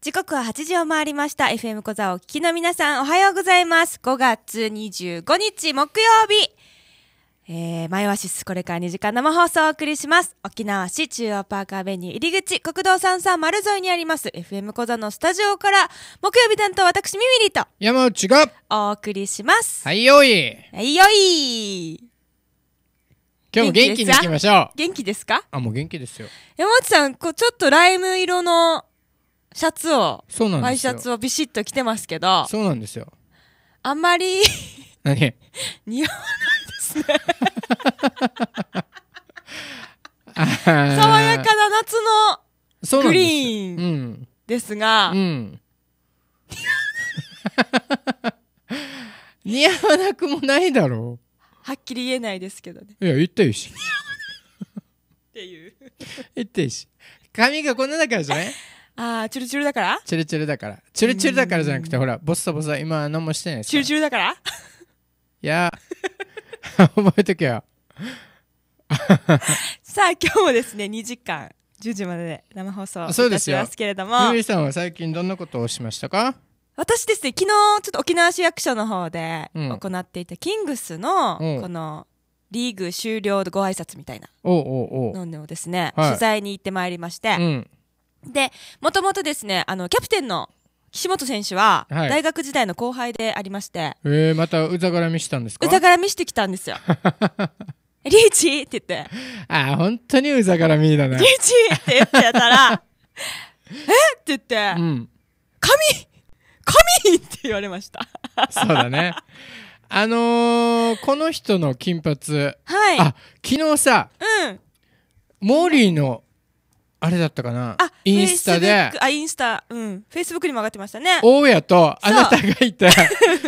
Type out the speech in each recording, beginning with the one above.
時刻は8時を回りました。FM 小座をお聞きの皆さん、おはようございます。5月25日木曜日。えー、マイオアシス、これから2時間生放送をお送りします。沖縄市中央パーカーベニュー入り口、国道3 3丸沿いにあります、FM 小座のスタジオから、木曜日担当、私、ミミリと、山内が、お送りします。はいよい。はいよい。今日も元気に行きましょう。元気ですかあ、もう元気ですよ。山内さん、こう、ちょっとライム色の、シャツを、そうなんですよワイシャツをビシッと着てますけど、そうなんですよ。あんまり何 似合わないですね。爽やかな夏のそうなんですよリンうん。ですが、うん。似合わなくもないだろうはっきり言えないですけどね。いや、言ったよし。っていう。言ったよし。髪がこんなだからじゃないああ、チュルチュルだからチュルチュルだから。チュルチュルだからじゃなくて、ほら、ボサボサ、今何もしてないですかチュるルチュルだからいや、覚えとけよ。さあ、今日もですね、2時間、10時までで生放送いそうですしますけれども、ゆりさんは最近どんなことをしましたか私ですね、昨日、ちょっと沖縄市役所の方で行っていた、キングスの、この、リーグ終了のご挨拶みたいなおおのをですね、取材に行ってまいりまして、うん。で、もともとですね、あの、キャプテンの岸本選手は、大学時代の後輩でありまして。はい、えー、またうざがらみしたんですかうざがらみしてきたんですよ。リーチって言って。ああ、本当にうざがらみだな。リーチって言ってたら、えって言って、うん、神神って言われました。そうだね。あのー、この人の金髪。はい。あ、昨日さ、うん。モーリーのあれだったかなインスタであインスタうんフェイスブックにも上がってましたね大家とあなたがいた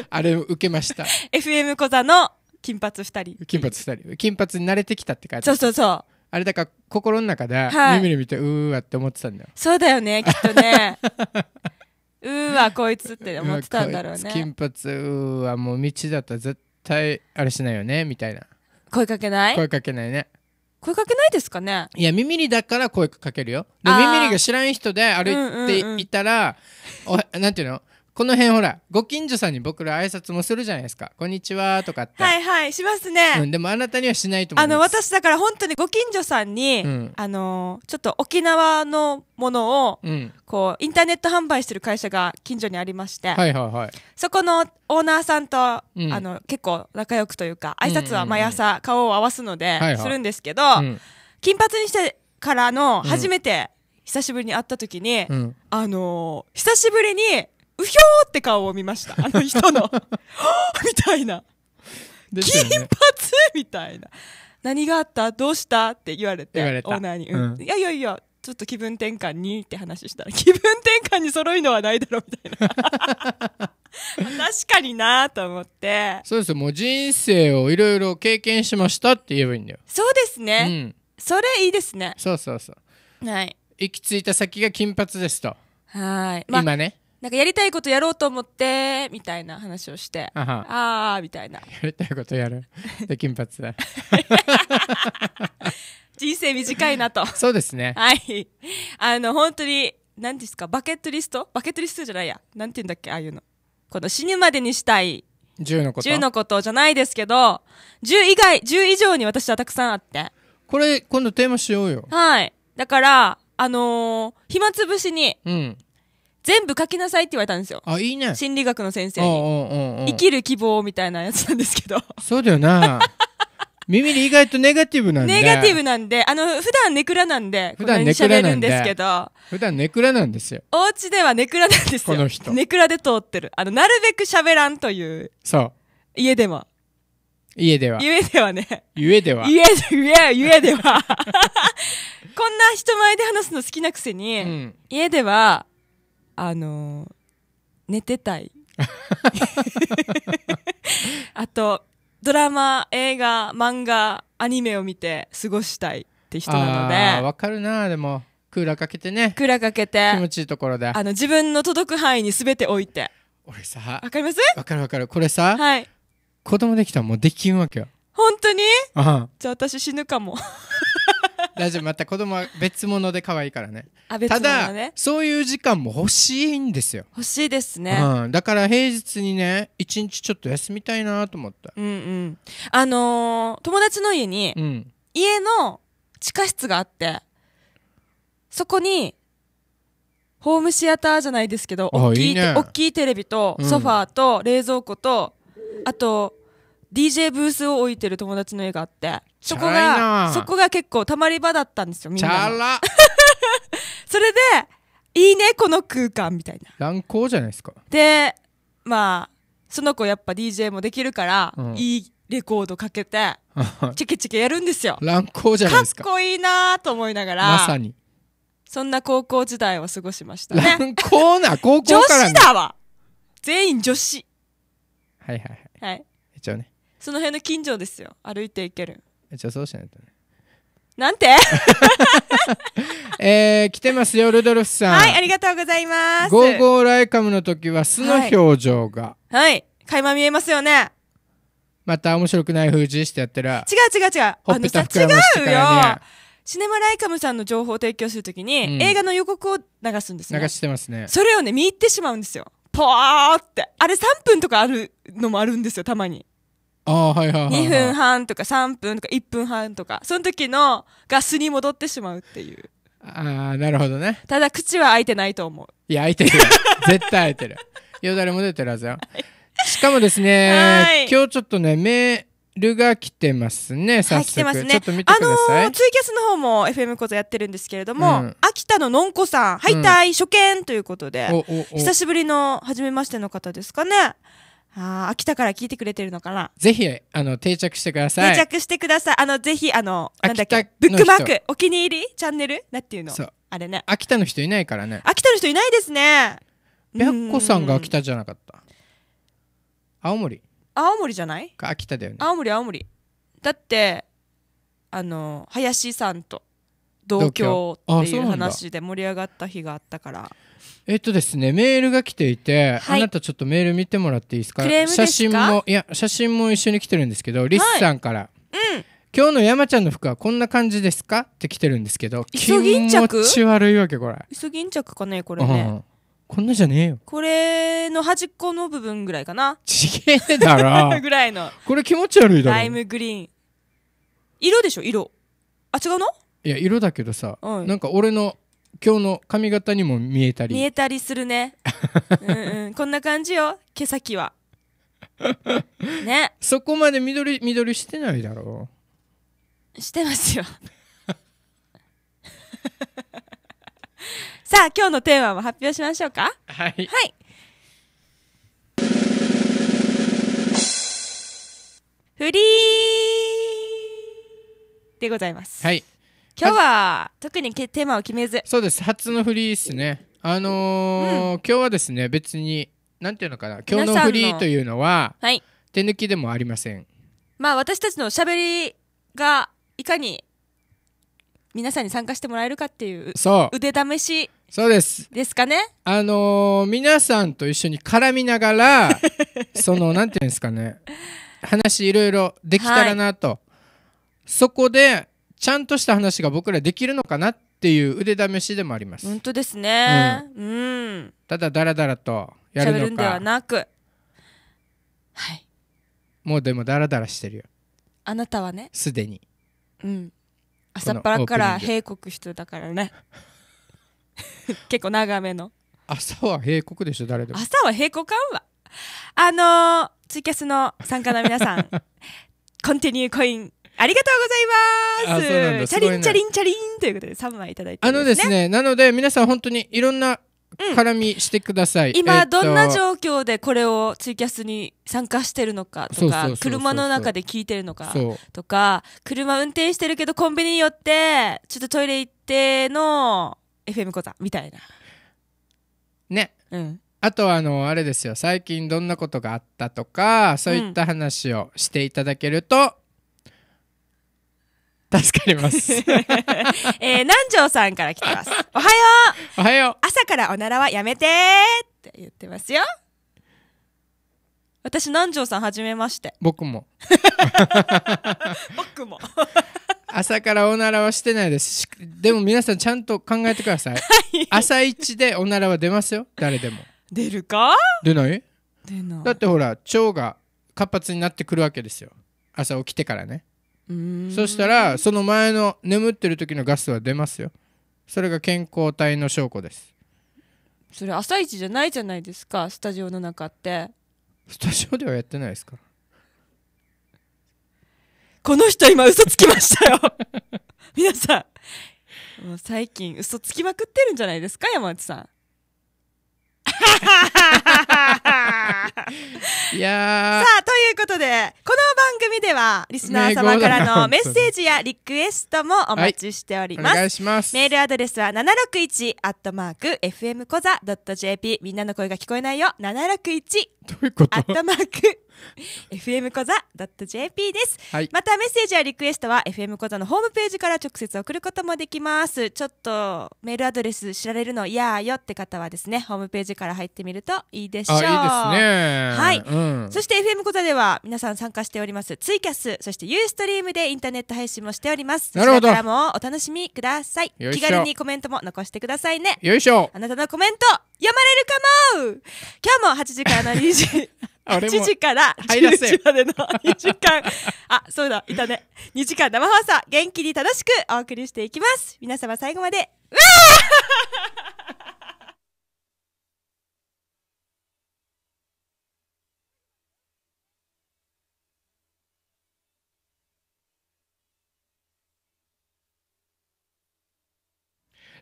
あれを受けました FM 小座の金髪二人金髪二人金髪に慣れてきたって感じそうそうそうあれだから心の中で耳に見て、うーうわって思ってたんだよそうだよねきっとね うーわこいつって思ってたんだろうね金髪うーわもう道だったら絶対あれしないよねみたいな声かけない声かけないね声かけないですかねいや、耳にだから声かけるよ。で、ミミが知らん人で歩いていたら、うんうんうん、おなんていうのこの辺ほらご近所さんに僕ら挨拶もするじゃないですか「こんにちは」とかってはいはいしますね、うん、でもあなたにはしないと思いますあの私だから本当にご近所さんに、うん、あのちょっと沖縄のものを、うん、こうインターネット販売してる会社が近所にありまして、はいはいはい、そこのオーナーさんと、あの結構仲良くというか挨拶は毎朝顔を合わすので、するんですけど、金髪にしてからの初めて、久しぶりに会った時に、あのー、久しぶりにうひょーって顔を見ました。あの人の。みたいな。ね、金髪みたいな。何があったどうしたって言われて、れオーナーに、うんうん。いやいやいや、ちょっと気分転換にって話したら、気分転換に揃いのはないだろ、みたいな。確かになと思ってそうですもう人生をいろいろ経験しましたって言えばいいんだよそうですね、うん、それいいですねそうそうそうはい行き着いた先が金髪ですとはい、ま今ねなんかやりたいことやろうと思ってみたいな話をしてああーみたいなやりたいことやる で金髪だ 人生短いなとそうですねはいあの本当に何ですかバケットリストバケットリストじゃないやなんて言うんだっけああいうのこの死ぬまでにしたい10のこと10のことじゃないですけど10以外10以上に私はたくさんあってこれ今度テーマしようよはいだからあのー、暇つぶしに、うん、全部書きなさいって言われたんですよ。あ、いいね。心理学の先生に。生きる希望みたいなやつなんですけど。そうだよな。耳に意外とネガティブなんで。ネガティブなんで、あの、普段ネクラなんで、普段ネクラなんですけど。普段ネクラなんですよ。お家ではネクラなんですよ。この人。ネクラで通ってる。あの、なるべく喋らんという。そう。家でも。家では。家ではね。家では。家で、家、家では。こんな人前で話すの好きなくせに、うん、家では、あの寝てたい あとドラマ映画漫画アニメを見て過ごしたいって人なのでわかるなでもクーラーかけてねクーラーかけて気持ちいいところであの自分の届く範囲に全て置いて俺さわかりますわかるわかるこれさ、はい、子供できたらもうできんわけよ本当にじゃあ私死ぬかも大丈夫また子供は別物で可愛いからねあ別物、ね、ただそういう時間も欲しいんですよ欲しいですね、うん、だから平日にね一日ちょっと休みたいなと思ったうんうんあのー、友達の家に、うん、家の地下室があってそこにホームシアターじゃないですけど大きいいい、ね、大きいテレビとソファーと冷蔵庫と、うん、あと DJ ブースを置いてる友達の家があってそこがそこが結構たまり場だったんですよみんなの それでいいねこの空間みたいな乱行じゃないですかでまあその子やっぱ DJ もできるから、うん、いいレコードかけて チケチケやるんですよ乱行じゃないですかかっこいいなと思いながらまさにそんな高校時代を過ごしましたね乱行な高校から、ね、女子だわ全員女子はいはいはいはいゃ応ねその辺の近所ですよ歩いていけるじゃあそうしないとね。なんてえー、来てますよ、ルドルフさん。はい、ありがとうございます。ゴーゴーライカムの時は素の表情が。はい、はい、垣間見えますよね。また面白くない封じしてやったら。違う違う違う。ほっぺた膨らましてからね。シネマライカムさんの情報を提供するときに、うん、映画の予告を流すんですね。流してますね。それをね、見入ってしまうんですよ。ポーって。あれ3分とかあるのもあるんですよ、たまに。あはいはいはいはい、2分半とか3分とか1分半とかその時のガスに戻ってしまうっていうああなるほどねただ口は開いてないと思ういや開いてる 絶対開いてるよだれも出てるはずよ、はい、しかもですね今日ちょっとねメールが来てますね早速、はい、来てますねちょっと見てください、あのー、ツイキャスの方も FM ことやってるんですけれども、うん、秋田ののんこさん敗退、うん、初見ということで、おおお久しぶりの初めましての方ですかねああ、秋田から聞いてくれてるのかな。ぜひ、あの、定着してください。定着してください。あの、ぜひ、あの、なんだっけ、ブックマーク、お気に入りチャンネルなんていうのそう。あれね。秋田の人いないからね。秋田の人いないですね。べ子さんが秋田じゃなかった。青森。青森じゃない秋田だよね。青森、青森。だって、あの、林さんと同居っていう話で盛り上がった日があったから。えっとですね、メールが来ていて、はい、あなたちょっとメール見てもらっていいですか写真も、いや、写真も一緒に来てるんですけど、リスさんから。はいうん今日の山ちゃんの服はこんな感じですかって来てるんですけど気持ち悪いわけこれイぎんンチャかねこれね、うん、こんなじゃねえよこれの端っこの部分ぐらいかなちげえだろ ぐらいのこれ気持ち悪いだろライムグリーン色でしょ色あ違うのいや色だけどさ、うん、なんか俺の今日の髪型にも見えたり見えたりするねうん、うん、こんな感じよ毛先はねそこまで緑緑してないだろうしてますよ さあ今日のテーマも発表しましょうかはい、はい、フリーでございますはい今日は特にテーマを決めずそうです初のフリーですねあのーうん、今日はですね別になんていうのかな今日のフリーというのは、はい、手抜きでもありませんまあ私たちのしゃべりがいかに皆さんに参加してもらえるかっていうそう腕試しそうですですかねあのー、皆さんと一緒に絡みながら そのなんていうんですかね話いろいろできたらなと、はい、そこでちゃんとした話が僕らできるのかなっていう腕試しでもあります本当ですね、うん、うん、ただだらだらとやるのかるんではなくはいもうでもだらだらしてるよあなたはねすでにうん朝っぱらから閉国人だからね 結構長めの朝は閉国でしょ誰でも朝は閉国かんわあのー、ツイキャスの参加の皆さんコンティニューコインありがとうございます。チャリンチャリンチャリンということで3枚いただいて、ね、あのですね、なので皆さん本当にいろんな絡みしてください。うん、今、どんな状況でこれをツイキャスに参加してるのかとか、車の中で聞いてるのかとか、車運転してるけどコンビニ寄って、ちょっとトイレ行っての FM 講座みたいな。ね。うん。あとはあのあれですよ最近どんなことがあったとかそういった話をしていただけると、助かります。えー、南條さんから来てます。おはようおはよう朝からおならはやめてって言ってますよ。私、南條さん、はじめまして。僕も。僕も。朝からおならはしてないですでも皆さんちゃんと考えてください、はい、朝一でおならは出ますよ誰でも出るか出ない出ないだってほら腸が活発になってくるわけですよ朝起きてからねそしたらその前の眠ってる時のガスは出ますよそれが健康体の証拠ですそれ朝一じゃないじゃないですかスタジオの中ってスタジオではやってないですかこの人今嘘つきましたよ 皆さんもう最近嘘つきまくってるんじゃないですか山内さんいやさあ、ということで、この番組では、リスナー様からのメッセージやリクエストもお待ちしております。はい、お願いしますメールアドレスは761、アットマーク、fmkoza.jp、みんなの声が聞こえないよ、761、どういうことア ットマーク FM 小座 .jp です、はい、またメッセージやリクエストは FM 小座のホームページから直接送ることもできますちょっとメールアドレス知られるの嫌よって方はですねホームページから入ってみるといいでしょういいですねはい、うん、そして FM 小座では皆さん参加しておりますツイキャスそしてユーストリームでインターネット配信もしておりますなるほどからもお楽しみください気軽にコメントも残してくださいねよいしょあなたのコメント読まれるかも今日も8時からの2時。8時から10時までの2時間。あ、そうだ、いたね。2時間生放送、元気に楽しくお送りしていきます。皆様最後まで、うわ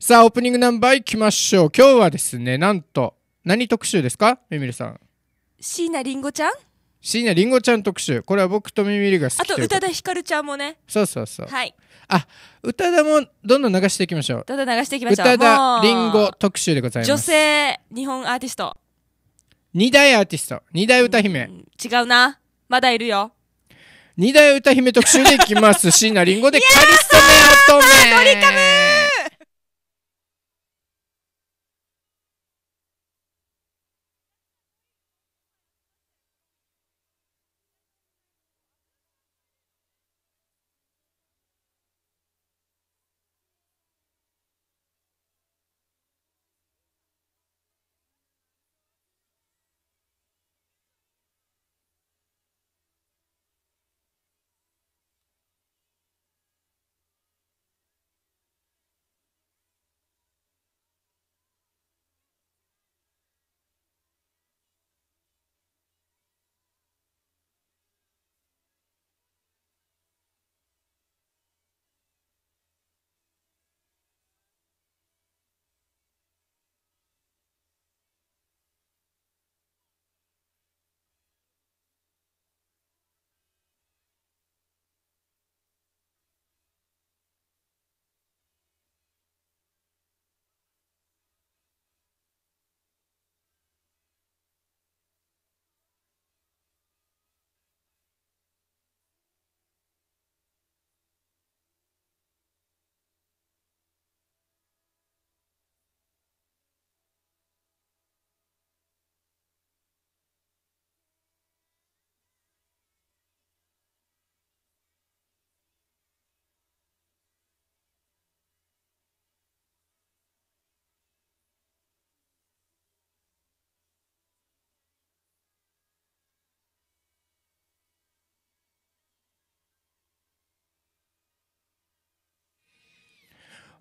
さあ、オープニングナンバーいきましょう。今日はですね、なんと、何特集ですかみみるさん。椎名林檎ちゃん椎名林檎ちゃん特集。これは僕とみみるが好きあと、宇多田ヒカルちゃんもね。そうそうそう。はい。あ、宇多田もどんどん流していきましょう。どん流していきましょう。宇多田林檎特集でございます。女性、日本アーティスト。二大アーティスト。二大歌姫。違うな。まだいるよ。二大歌姫特集でいきます。椎名林檎でカリスメ カ女。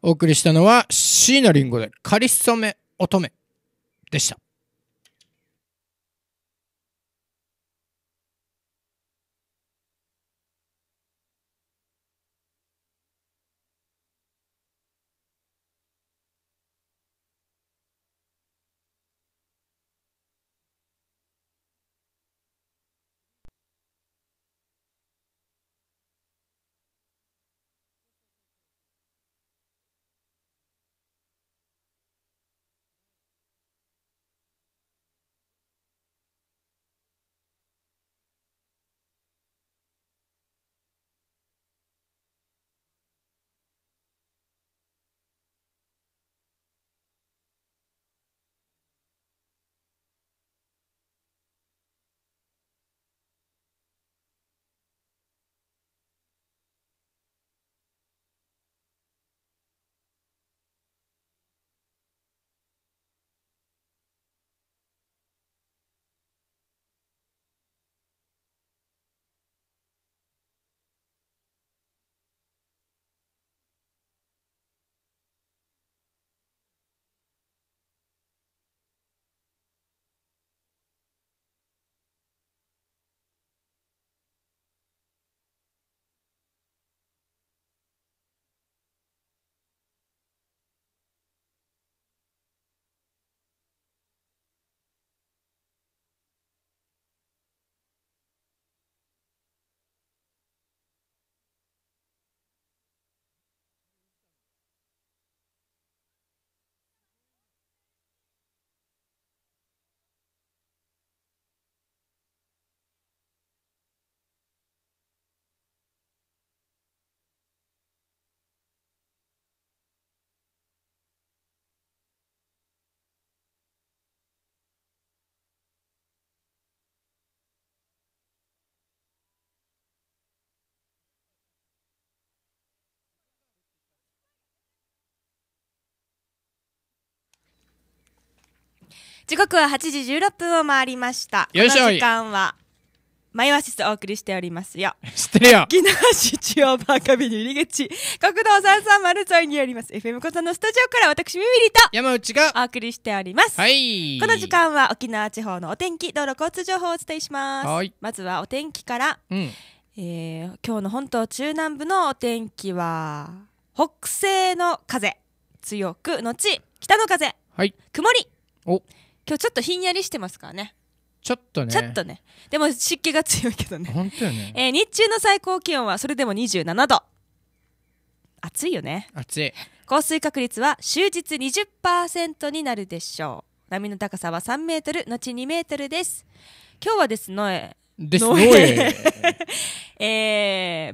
お送りしたのは椎名林檎で「かりそめ乙女」でした。時刻は8時16分を回りましたよいしょいこの時間はマイオアシスお送りしておりますよ。知ってるよ。沖縄市中央バーカビの入り口、国道330沿いにあります FM コんのスタジオから私、ミミリと山内がお送りしております。はい。この時間は沖縄地方のお天気、道路交通情報をお伝えします。はい。まずはお天気から、うん、えー、今日の本島中南部のお天気は、北西の風、強く、後、北の風、はい、曇り。お今日ちょっとひんやりしてますからねちょっとねちょっとねでも湿気が強いけどね本当よね、えー、日中の最高気温はそれでも27度暑いよね暑い降水確率は終日20%になるでしょう波の高さは3メートル後2メートルです今日はですねですごい えー、梅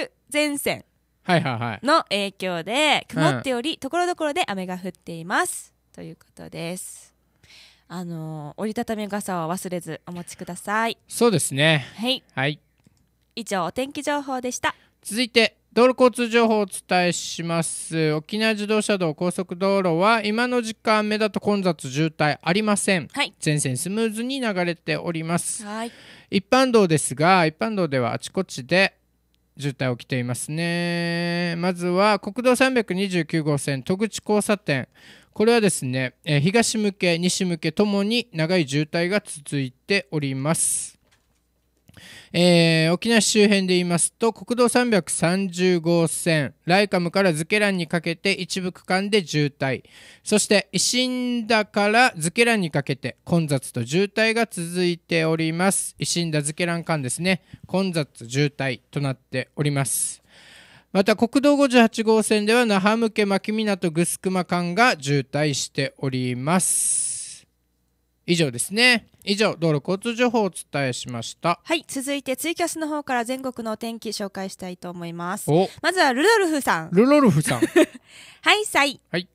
雨前線はいはいはい。の影響で、曇っており、ところどころで雨が降っています。ということです。あの折りたたみ傘を忘れずお持ちくださいそうですねはい、はい、以上お天気情報でした続いて道路交通情報をお伝えします沖縄自動車道高速道路は今の時間目立った混雑渋滞ありません、はい、全線スムーズに流れております一般道ですが一般道ではあちこちで渋滞起きていますね。まずは国道329号線戸口交差点。これはですね、東向け、西向けともに長い渋滞が続いております。えー、沖縄市周辺で言いますと国道330号線ライカムからズケランにかけて一部区間で渋滞そして維新田からズケランにかけて混雑と渋滞が続いております維新田ズケラン間ですね混雑渋滞となっておりますまた国道58号線では那覇向け牧港グスクマ間が渋滞しております以上ですね以上道路交通情報をお伝えしましたはい続いてツイキャスの方から全国のお天気紹介したいと思いますまずはルドルフさんルドルフさん はいさいはい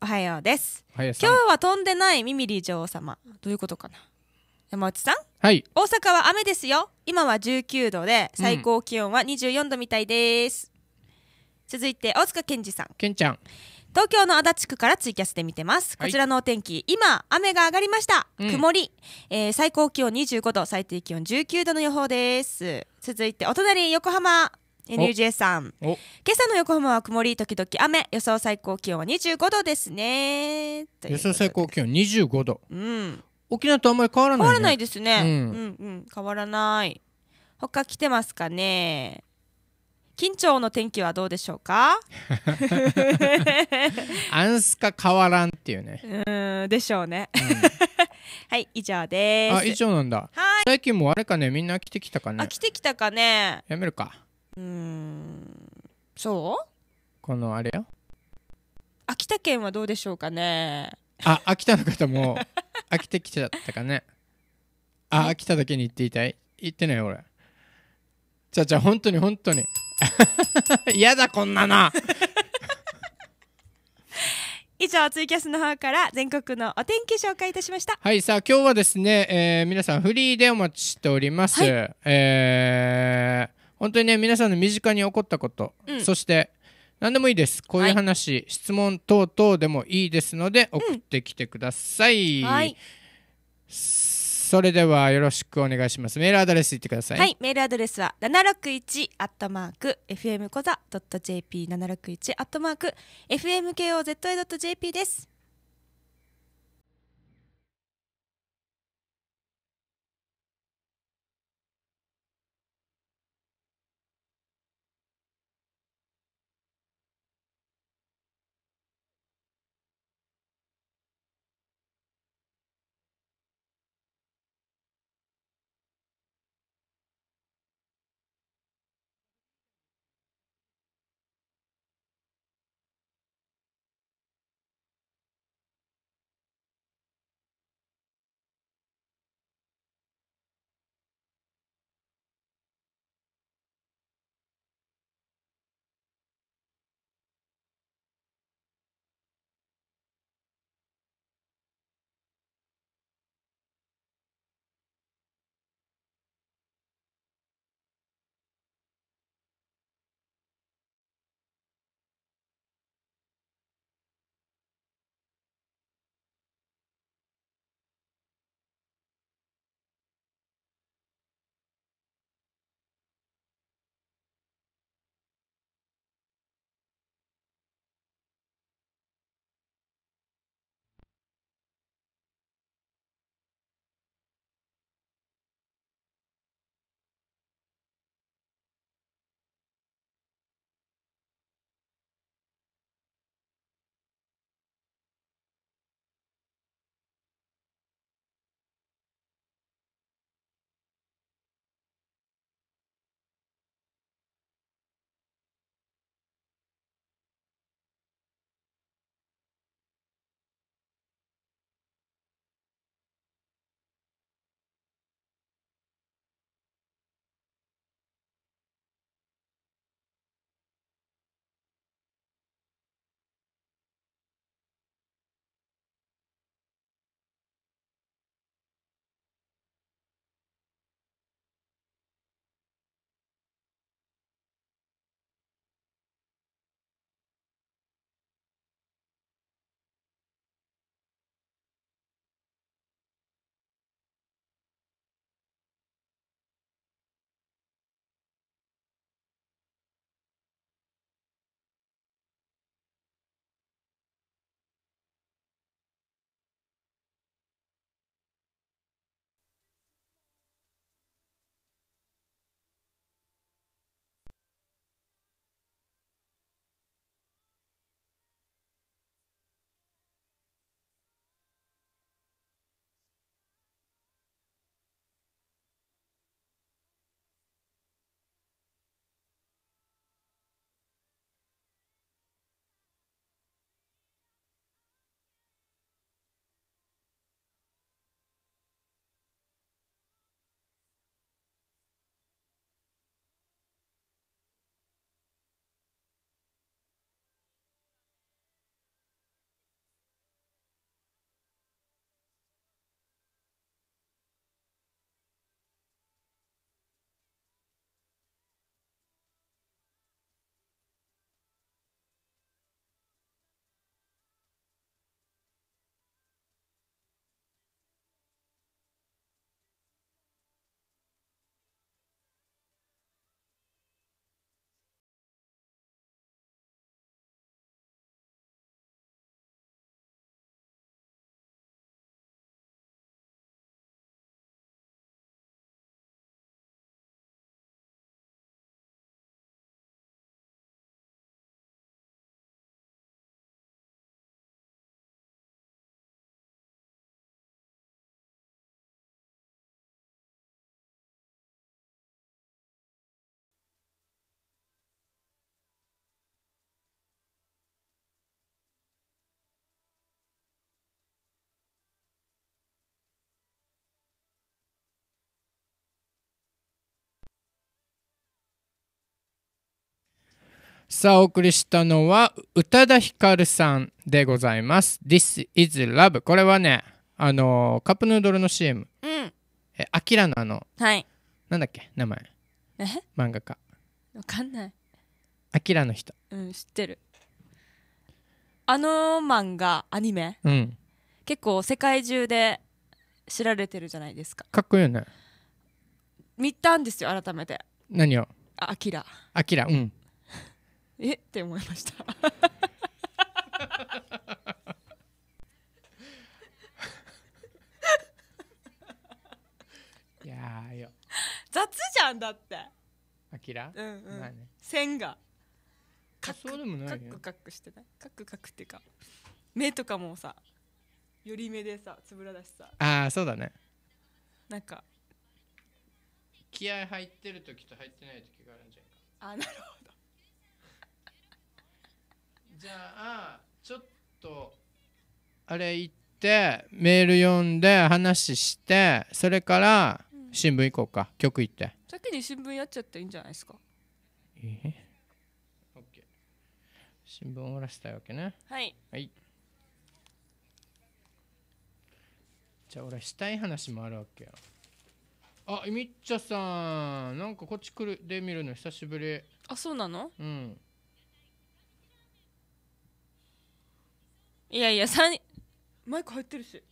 おはようですは今日は飛んでないミミリ女王様どういうことかな山内さんはい大阪は雨ですよ今は19度で最高気温は24度みたいです、うん、続いて大塚健二さん健ちゃん東京の足立区からツイキャスで見てます、こちらのお天気今雨が上がりました、うん、曇り、えー、最高気温25度最低気温19度の予報です続いてお隣横浜エ n ジェさん今朝の横浜は曇り時々雨予想最高気温は25度ですね予想最高気温25度、うん、沖縄とあんまり変わらない、ね、変わらないですね、うん、うんうん変わらない他来てますかね近町の天気はどうでしょうか アンスか変わらんっていうねうんでしょうね、うん、はい以上ですあ以上なんだ最近もあれかねみんな来てきたかねあ来てきたかねやめるかうんそうこのあれよ秋田県はどうでしょうかねあ秋田の方も飽き てきちゃったかねあ秋田だけに言っていたい言ってない俺じゃじゃ本当に本当に嫌だこんなの。以上ツイキャスの方から全国のお天気紹介いたしましたはいさあ今日はですね、えー、皆さんフリーでお待ちしております、はい、えー、本当にね皆さんの身近に起こったこと、うん、そして何でもいいですこういう話、はい、質問等々でもいいですので送ってきてください、うんはいそれではよろしくお願いします。メールアドレス言ってください。はい、メールアドレスは七六一アットマーク fm コザドット jp 七六一アットマーク fm k o z a ドット jp です。さあ、お送りしたのは、宇多田ヒカルさんでございます。This is Love。これはね、あのー、カップヌードルの CM。うん。え、アキラのあの、はい。なんだっけ、名前。え漫画家。わかんない。アキラの人。うん、知ってる。あの漫画、アニメ。うん。結構世界中で知られてるじゃないですか。かっこいいよね。見たんですよ、改めて。何をあ、アキラ。アキラ、うん。えって思いましたいやーよ雑じゃんだってあきらうんうん、まあね、線がカッそうでもないカックカックしてないカックカックっていうか目とかもさ寄り目でさつぶらだしさああそうだねなんか気合入ってる時と入ってない時があるんじゃないかあなるほどじゃあちょっとあれ行ってメール読んで話してそれから新聞行こうか、うん、曲行って先に新聞やっちゃっていいんじゃないですかえオッケー新聞終わらせたいわけねはい、はい、じゃあ俺したい話もあるわけよあみっちゃさんなんかこっち来るで見るの久しぶりあそうなのうんいやいや3マイク入ってるし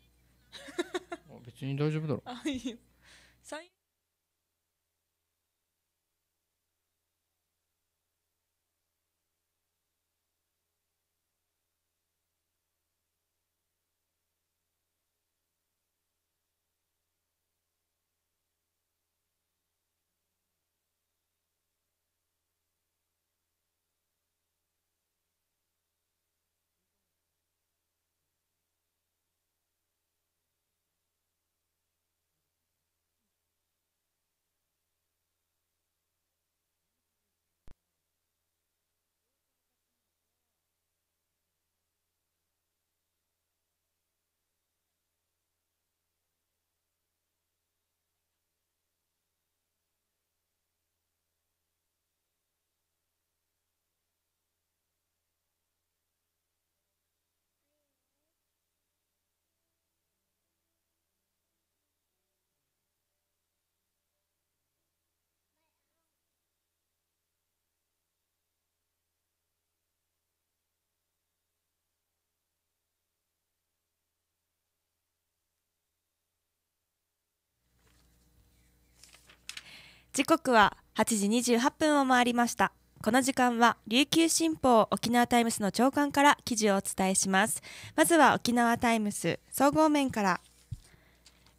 別に大丈夫だろあいいよ時刻は8時28分を回りましたこの時間は琉球新報沖縄タイムスの長官から記事をお伝えしますまずは沖縄タイムス総合面から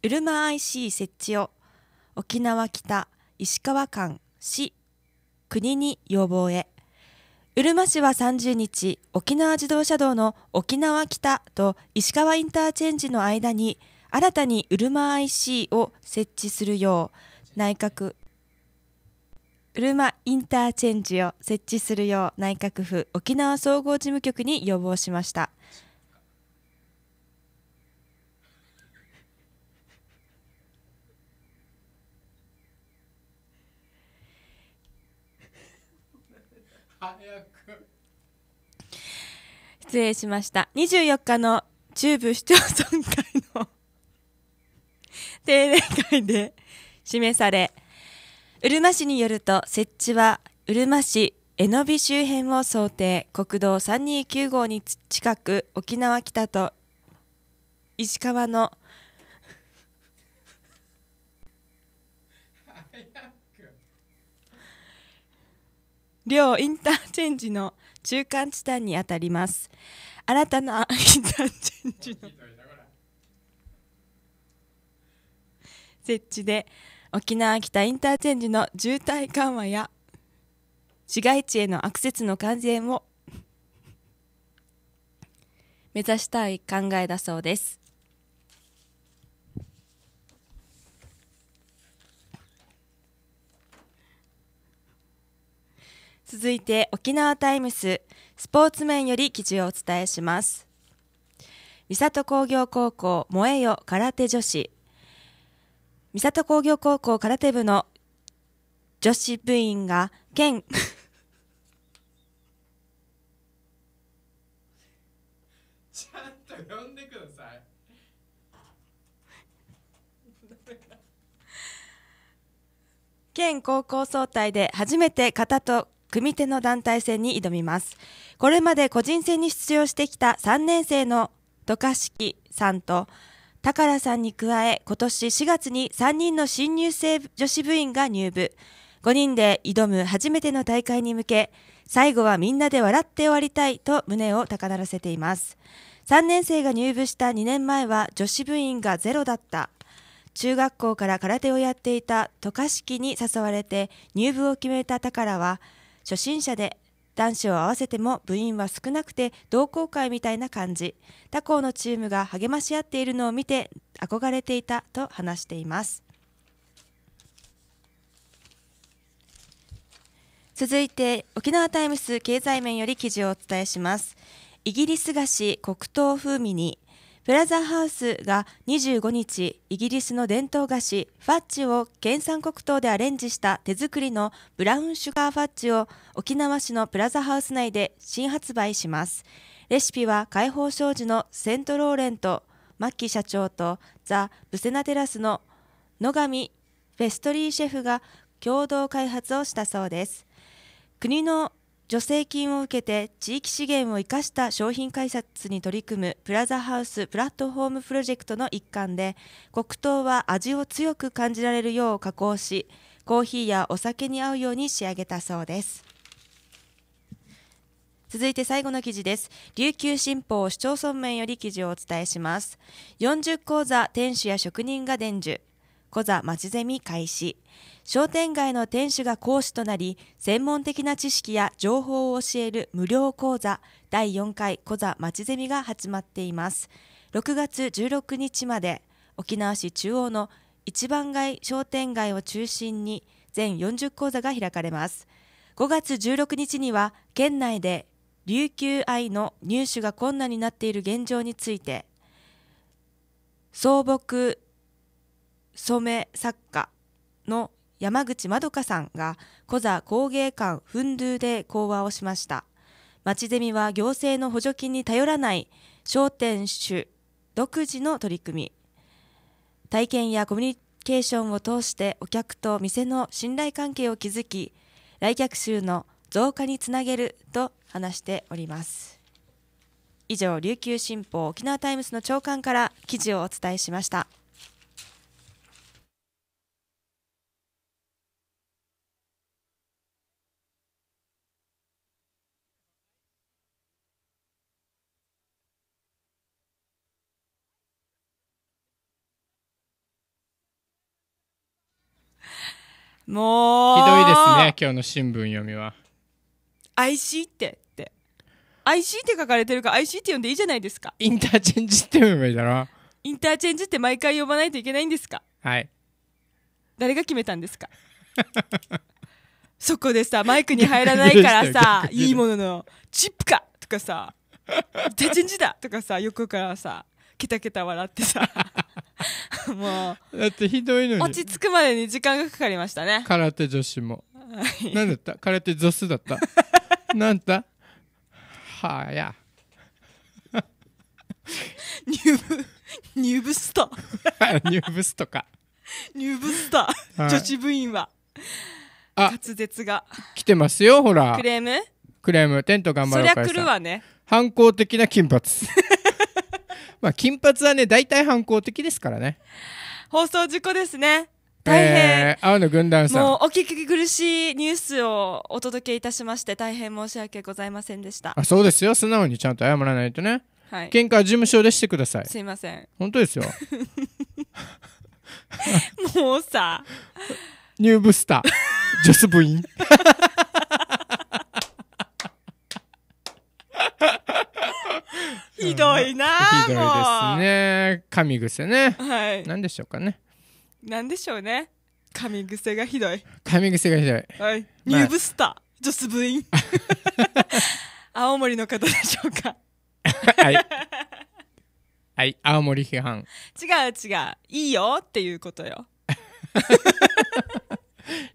うるま IC 設置を沖縄北石川間市国に要望へうるま市は30日沖縄自動車道の沖縄北と石川インターチェンジの間に新たにうるま IC を設置するよう内閣車インターチェンジを設置するよう内閣府沖縄総合事務局に要望しました。早く失礼しました24日の中部市町村会の定例会で示されうるま市によると設置はうるま市江ノ美周辺を想定国道329号に近く沖縄北と石川の両インターチェンジの中間地帯にあたります新たなインターチェンジの設置で沖縄北インターチェンジの渋滞緩和や市街地へのアクセスの改善を 目指したい考えだそうです。続いて沖縄タイムススポーツ面より記事をお伝えします。三郷工業高校萌えよ空手女子三郷工業高校空手部の女子部員が県ちゃんと呼んでください県高校総体で初めて型と組手の団体戦に挑みますこれまで個人戦に出場してきた3年生の渡嘉敷さんと高良さんに加え今年4月に3人の新入生女子部員が入部5人で挑む初めての大会に向け最後はみんなで笑って終わりたいと胸を高鳴らせています3年生が入部した2年前は女子部員がゼロだった中学校から空手をやっていた渡嘉敷に誘われて入部を決めた高良は初心者で男子を合わせても部員は少なくて同好会みたいな感じ他校のチームが励まし合っているのを見て憧れていたと話しています続いて沖縄タイムス経済面より記事をお伝えしますイギリス菓子黒糖風味にプラザハウスが25日、イギリスの伝統菓子ファッチを県産黒糖でアレンジした手作りのブラウンシュガーファッチを沖縄市のプラザハウス内で新発売します。レシピは開放商事のセントローレント、マッキー社長とザ・ブセナテラスの野上フェストリーシェフが共同開発をしたそうです。国の助成金を受けて地域資源を生かした商品開発に取り組むプラザハウスプラットフォームプロジェクトの一環で黒糖は味を強く感じられるよう加工しコーヒーやお酒に合うように仕上げたそうです続いて最後の記事です琉球新報市町村面より記事をお伝えします40講座店主や職人が伝授コザまちゼミ開始商店街の店主が講師となり専門的な知識や情報を教える無料講座第4回コザまちゼミが始まっています6月16日まで沖縄市中央の一番街商店街を中心に全40講座が開かれます5月16日には県内で琉球愛の入手が困難になっている現状について草木染作家の山口まどかさんがコザ工芸館フンドゥで講話をしました町ゼミは行政の補助金に頼らない商店主独自の取り組み体験やコミュニケーションを通してお客と店の信頼関係を築き来客数の増加につなげると話しております以上琉球新報沖縄タイムスの長官から記事をお伝えしました。もうひどいですね今日の新聞読みは IC ってって IC って書かれてるから IC って呼んでいいじゃないですかインターチェンジって読めばいいだろインターチェンジって毎回呼ばないといけないんですかはい誰が決めたんですかそこでさマイクに入らないからさいいもののチップかとかさインターチェンジだとかさよくからさケタケタ笑ってさ もうだってひどいのに落ち着くまでに時間がかかりましたね空手女子も何だった空手ゾスだった何 だはあやニューブニューブストニューブストかニューブスト女子部員は滑舌が来てますよほらクレームクレームテント頑張ろうかそりゃ来るわね反抗的な金髪 まあ、金髪はね、大体反抗的ですからね。放送事故ですね。大変、えー、青の軍団さんもうお聞き苦しいニュースをお届けいたしまして大変申し訳ございませんでしたあそうですよ素直にちゃんと謝らないとね、はい、喧嘩は事務所でしてくださいすいません本当ですよもうさニューブスタージョス部員 ひどいな、うん、ひどいですね神癖ねはい何でしょうかね何でしょうね神癖がひどい神癖がひどい、はい、ニューブスター、まあ、女子部員 青森の方でしょうか はいはい青森批判違う違ういいよっていうことよ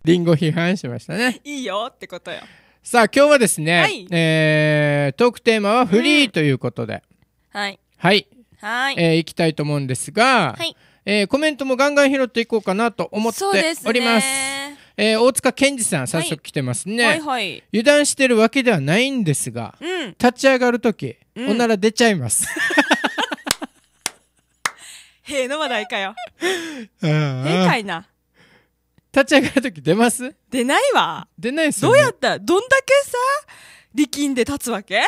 リンゴ批判しましたねいいよってことよさあ今日はですね、はい、えー、トークテーマはフリーということで、うん、はいはいはい、えー、いきたいと思うんですが、はいえー、コメントもガンガン拾っていこうかなと思っております。すえー、大塚健二さん早速来てますね、はい、はいはい、油断してるわけではないんですが、うん、立ち上がる時、うん、おなら出ちゃいます へえの話題かよ へえかいな立ち上がる時出ます出ないわ出ないっすよ、どうやったどんだけさ力んで立つわけ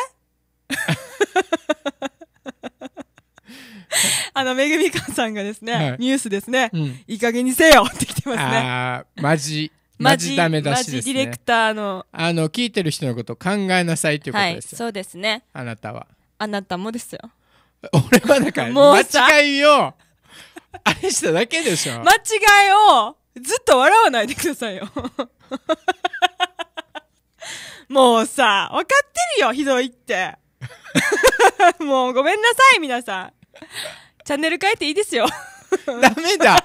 あのめぐみかんさんがですね、はいニュースですね、うんいい加減にせよってきてますねああ、マジマジダメだしですマジディレクターのあの聞いてる人のこと考えなさいということですよ、そうですねあなたはあなたもですよ俺はだからも間違いをあれしただけでしょ間違いをずっと笑わないでくださいよ。もうさ、分かってるよ、ひどいって。もうごめんなさい、皆さん。チャンネル変えていいですよ。ダメだ。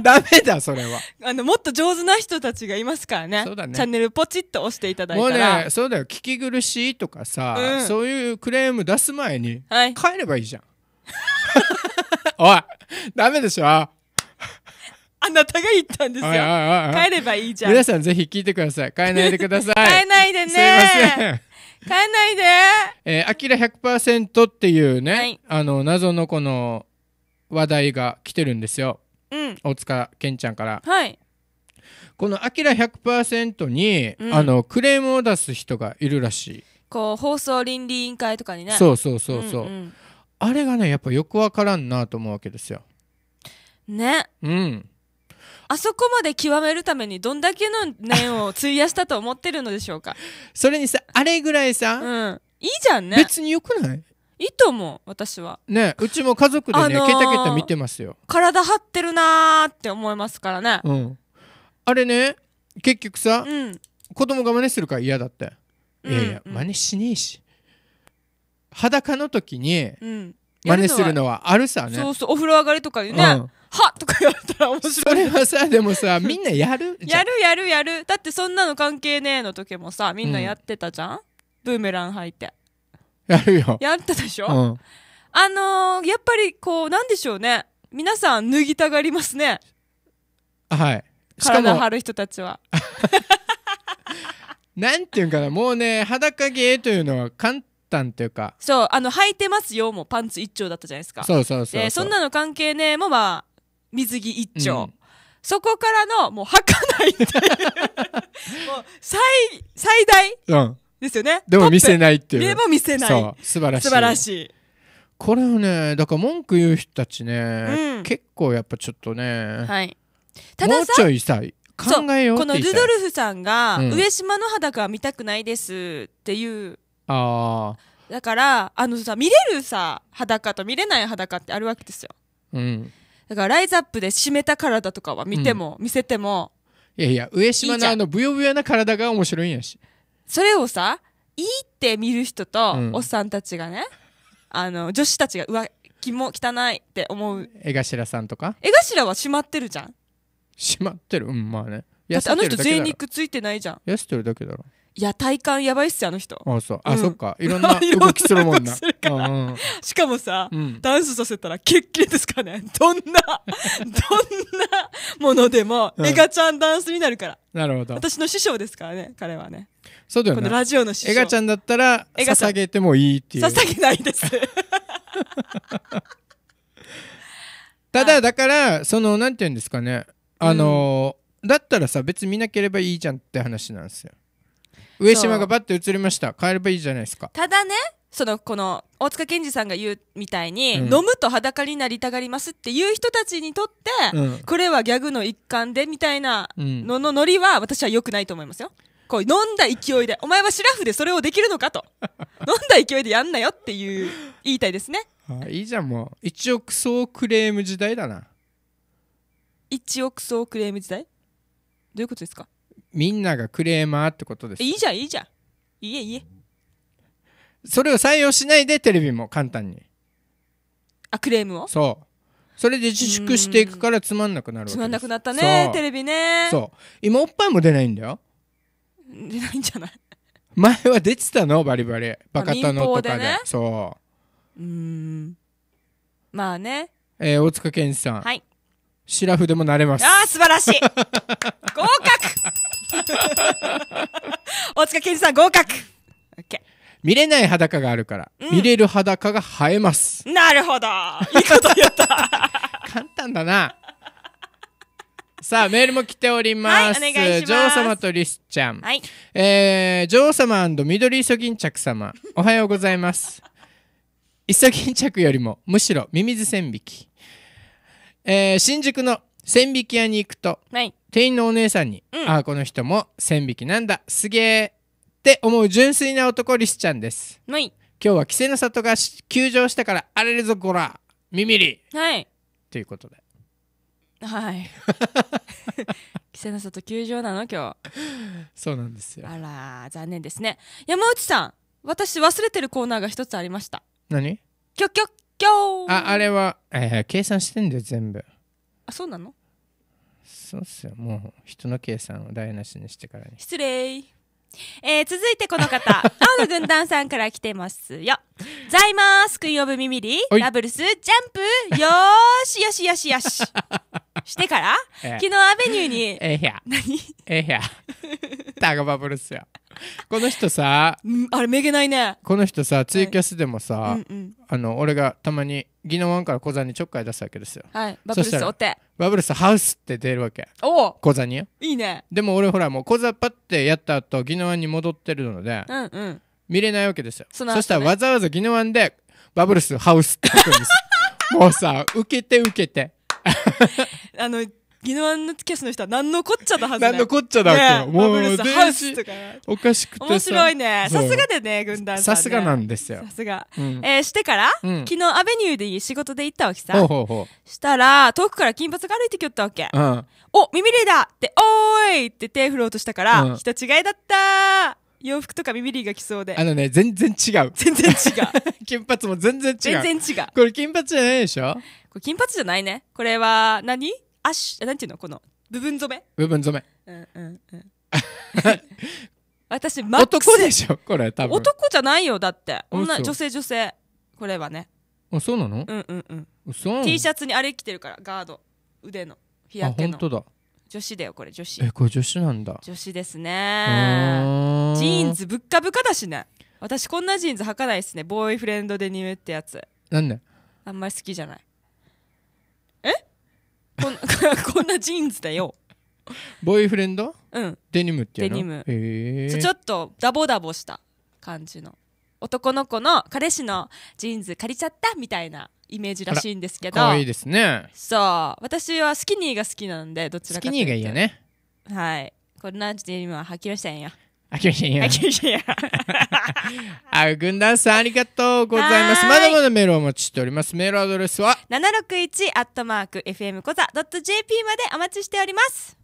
ダメだ、それは。あの、もっと上手な人たちがいますからね。そうだね。チャンネルポチッと押していただいたら。もうね、そうだよ。聞き苦しいとかさ、うん、そういうクレーム出す前に、帰ればいいじゃん。おい、ダメでしょあなたが言ったんですよ。帰ればいいじゃん。皆さんぜひ聞いてください。帰らないでください。帰らないでね。すいません。帰えないで。えー、アキラ100%っていうね、はい、あの、謎のこの話題が来てるんですよ。うん。大塚健ちゃんから。はい。このアキラ100%に、うん、あの、クレームを出す人がいるらしい。こう、放送倫理委員会とかにね。そうそうそうそう。うんうん、あれがね、やっぱよくわからんなと思うわけですよ。ね。うん。あそこまで極めるためにどんだけの念を費やしたと思ってるのでしょうか それにさあれぐらいさ、うん、いいじゃんね別によくないいいと思う私はねうちも家族でね、ケタケタ見てますよ体張ってるなーって思いますからね、うん、あれね結局さ、うん、子供が真似するから嫌だって、いやいや真似しねえし裸の時に、うん真似するのはあるさねそうそうお風呂上がりとかでね、うん、はとかやったら面白いそれはさでもさみんな やるやるやるやるだってそんなの関係ねえの時もさみんなやってたじゃん、うん、ブーメラン履いてやるよやったでしょ、うん、あのー、やっぱりこうなんでしょうね皆さん脱ぎたがりますねはい体張る人たちは なんていうんかなもうね裸芸というのは簡単ったんっていうかそうあの履いてますよもうパンツ一丁だったじゃないですかそうそうそうでそんなの関係ねもまあ水着一丁、うんそこからの、もう吐かないっていう もう、最、最大ですよね。うん、でも見せないっていう。でも見せない。そう、素晴らしい。素晴らしい。これはね、だから文句言う人たちね、うん、結構やっぱちょっとね、はい。ただもうちょいさ、考えようこのルドルフさんが、うん、上島の裸は見たくないですっていうあだからあのさ見れるさ裸と見れない裸ってあるわけですよ、うん、だからライズアップで締めた体とかは見ても、うん、見せてもいやいや上島のあのブヨブヨな体が面白いんやしそれをさいいって見る人と、うん、おっさんたちがねあの女子たちがうわ気も汚いって思う江頭さんとか江頭は締まってるじゃん締まってるうんまあねだってあの人贅肉ついてないじゃん痩せてるだけだろいや体感やばいっすよあの人あそううん、そっかいろんな 動きするもんなしかもさ、うん、ダンスさせたらキ局ッキですかねどんなどんなものでも、うん、エガちゃんダンスになるからなるほど私の師匠ですからね彼はねそうだよねラジオの師匠エガちゃんだったら捧げてもいいっていう捧げないです ただだからそのなんて言うんですかねあの、だったらさ別に見なければいいじゃんって話なんですよ上島がバッて映りましたえればいいじゃないですかただねそのこの大塚健二さんが言うみたいに、うん、飲むと裸になりたがりますっていう人たちにとって、うん、これはギャグの一環でみたいなののノリは私は良くないと思いますよ。こう飲んだ勢いでお前はシラフでそれをできるのかと 飲んだ勢いでやんなよっていう言いたいですね。あいいじゃんもう一億総クレーム時代だな。一億総クレーム時代どういうことですかみんながクレーマーってことです。いいじゃんいいじゃんいえいえそれを採用しないで、テレビも簡単に。あクレームをそう。それで自粛していくからつまんなくなるわけでつまんなくなったねテレビねそう。今、おっぱいも出ないんだよ。出ないんじゃない前は出てたのバリバリ。バカ民のとでかで。ねそう。うーんまあねえー大塚健二さん、はいシラフでもなれます。ああ素晴らしい 合格 大塚健二さん合格 OK 見れない裸があるから、うん、見れる裸が映えますなるほどいいこと言った 簡単だなさあ、メールも来ております。はい、お願いします。女王様とリスちゃん。はい。えー、女王様緑イソギンチャク様。おはようございます。イソギンチャクよりも、むしろミミズ線引き。えー、新宿の線引き屋に行くと、はい、店員のお姉さんに、うん、ああこの人も線引きなんだすげえって思う純粋な男リスちゃんですはい今日は稀勢の里が休場したから荒れるぞこら耳りはいということではい 稀勢の里休場なの今日そうなんですよあら残念ですね山内さん私忘れてるコーナーが一つありました何キョキョキョああれは、えー、計算してんだよ全部あそうなのそうっすよもう人の計算を台無しにしてからに失礼えー、続いてこの方 青の軍団さんから来てますよ「ざいますクイーンオブミミリダブルスジャンプよーしよしよしよし」してから、ええ、昨日アベニューに。ええや。何ええや。タガバブルっすよ。この人さ、あれめげないね。この人さ、ツイキャスでもさ、はいあの、俺がたまに、宜野湾から小座にちょっかい出すわけですよ。はい、バブルスおって。バブルスハウスって出るわけ。おお小座によ。いいね。でも俺ほら、もう小座パッてやった後、宜野湾に戻ってるので、うんうん。見れないわけですよ。そ、ね,、したらわざわざ宜野湾で、バブルスハウスって書くんです。もうさ、受けて受けて。あのギノワンのキャスの人は何のこっちゃだはず何のこっちゃだっけもうハウスとかおかしくて面白いねさすがでね軍団さね、さすがなんですよさすが、えしてから、昨日アベニューで仕事で行ったわけさしたら遠くから金髪が歩いてきよったわけ、お耳レーダーっておーいって手振ろうとしたから、人違いだった洋服とかビビリが来そうであのね、全然違う。全然違う 金髪も全然違う。全然違うこれ金髪じゃないでしょこれ金髪じゃないねこれは何アッシュなんていうのこの部分染め部分染めうんうんうん 私マめ。ックス男でしょこれ多分。男じゃないよだって女女性女性これはねあ、そうなのうんうんうん、嘘 T シャツにあれ着てるからガード腕の日あ、焼け本の当だ。女子だよこれ女子えこれ女子なんだ女子ですねジーンズぶっかぶかだしね私こんなジーンズ履かないっすねボーイフレンドデニムってやつなんであんまり好きじゃないえこん こんなジーンズだよボーイフレンドうんデニムってやデニムへえちょっとダボダボした感じの男の子の彼氏のジーンズ借りちゃったみたいなイメージらしいんですけど可愛いですねそう私はスキニーが好きなんでどちらかというとスキニーがいいよねはいこれなんて今はきましたんやあきましたんやあきましたんや あ軍団さんありがとうございますまだまだメールをお待ちしておりますメールアドレスは761アットマーク FM コザ .jp までお待ちしております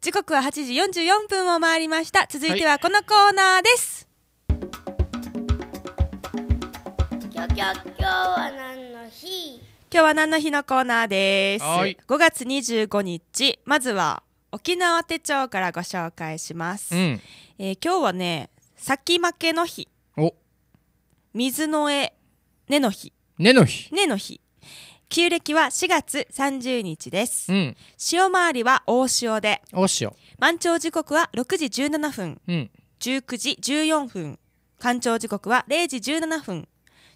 時刻は8時44分を回りました。続いてはこのコーナーです。今日は何の日今日は何の日のコーナーです。5月25日、まずは沖縄手帳からご紹介します。うん、えー、今日はね、先負けの日。水の絵、根の日。根の日。根の日。旧暦は4月30日です、うん。潮回りは大潮で大潮満潮時刻は6時17分うん。19時14分干潮時刻は0時17分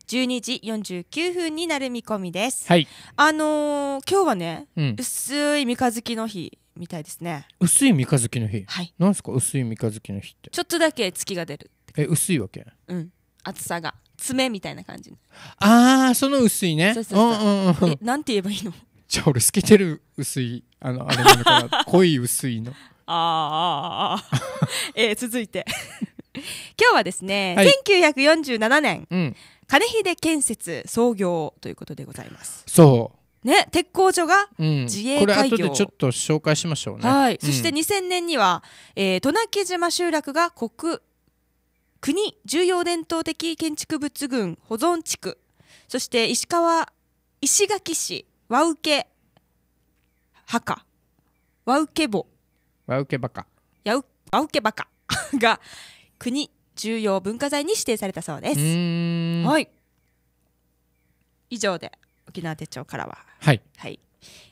12時49分になる見込みです、はい。あのー今日はね、うん薄い三日月の日みたいですね薄い三日月の日。はいなんすか薄い三日月の日って。ちょっとだけ月が出るえ、薄いわけうん暑さが爪みたいな感じああその薄いねなんて言えばいいのじゃあ俺透けてる薄いあのあれなのかな濃い薄いのああえー、続いて 今日はですね、はい、1947年、うん、金秀建設創業ということでございますそうね、鉄工所が自衛隊、業、うん、これ後でちょっと紹介しましょうね、はい、そして2000年には、えー、渡名喜島集落が国国重要伝統的建築物群保存地区そして石川石垣市和受墓和受墓和受墓カ和受墓カが国重要文化財に指定されたそうですはい以上で沖縄手帳からははい、はい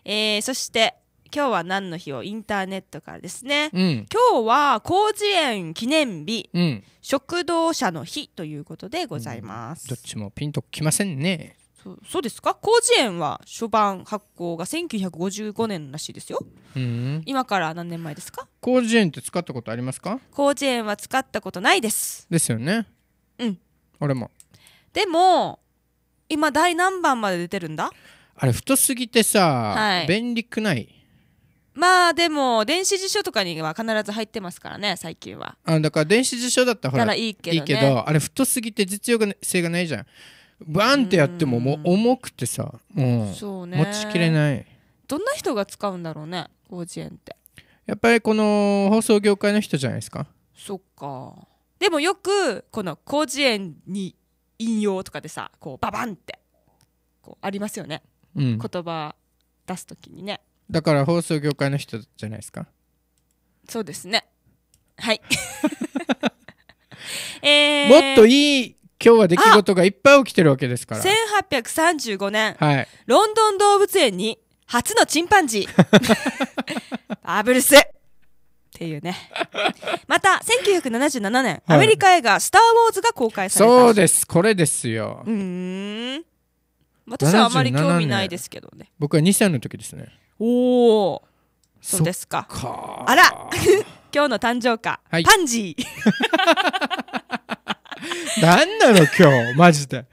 えー、そして今日は何の日をインターネットからですね、うん、今日は広辞苑記念日、うん、食堂車の日ということでございます、うん、どっちもピンときませんねそそうですか広辞苑は初版発行が1955年らしいですよ、うん、今から何年前ですか広辞苑って使ったことありますか広辞苑は使ったことないですですよねうん俺もでも今第何番まで出てるんだあれ太すぎてさ、はい、便利くないまあでも電子辞書とかには必ず入ってますからね最近はあだから電子辞書だったらほらいいけど、ね,、いいけどあれ太すぎて実用性がないじゃんバンってやってももう重くてさもうそう、ね、持ちきれないどんな人が使うんだろうね広辞苑ってやっぱりこの放送業界の人じゃないですかそっかでもよくこの広辞苑に引用とかでさこうババンってこうありますよね、うん、言葉出す時にねだから放送業界の人じゃないですかそうですねはい えー、もっといい今日は出来事がいっぱい起きてるわけですから1835年、はい、ロンドン動物園に初のチンパンジー バブルスっていうねまた1977年、はい、アメリカ映画「スター・ウォーズ」が公開されたそうですこれですようん私はあまり興味ないですけどね僕は2歳の時ですねおおそうですかあら 今日の誕生花、はい、パンジー 何なの今日マジで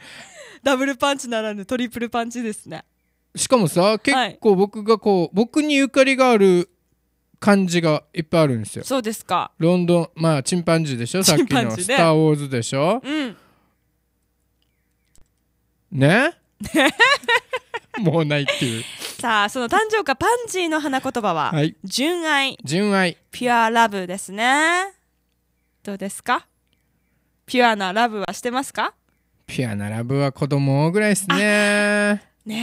ダブルパンチならぬトリプルパンチですねしかもさ結構僕がこう、はい、僕にゆかりがある感じがいっぱいあるんですよそうですかロンドンまあチンパンジーでしょさっきの「スター・ウォーズ」でしょ、うん、ね もうないっていうさあその誕生花パンジーの花言葉は、はい、純愛純愛ピュアラブですねどうですかピュアなラブはしてますかピュアなラブは子供ぐらいですねね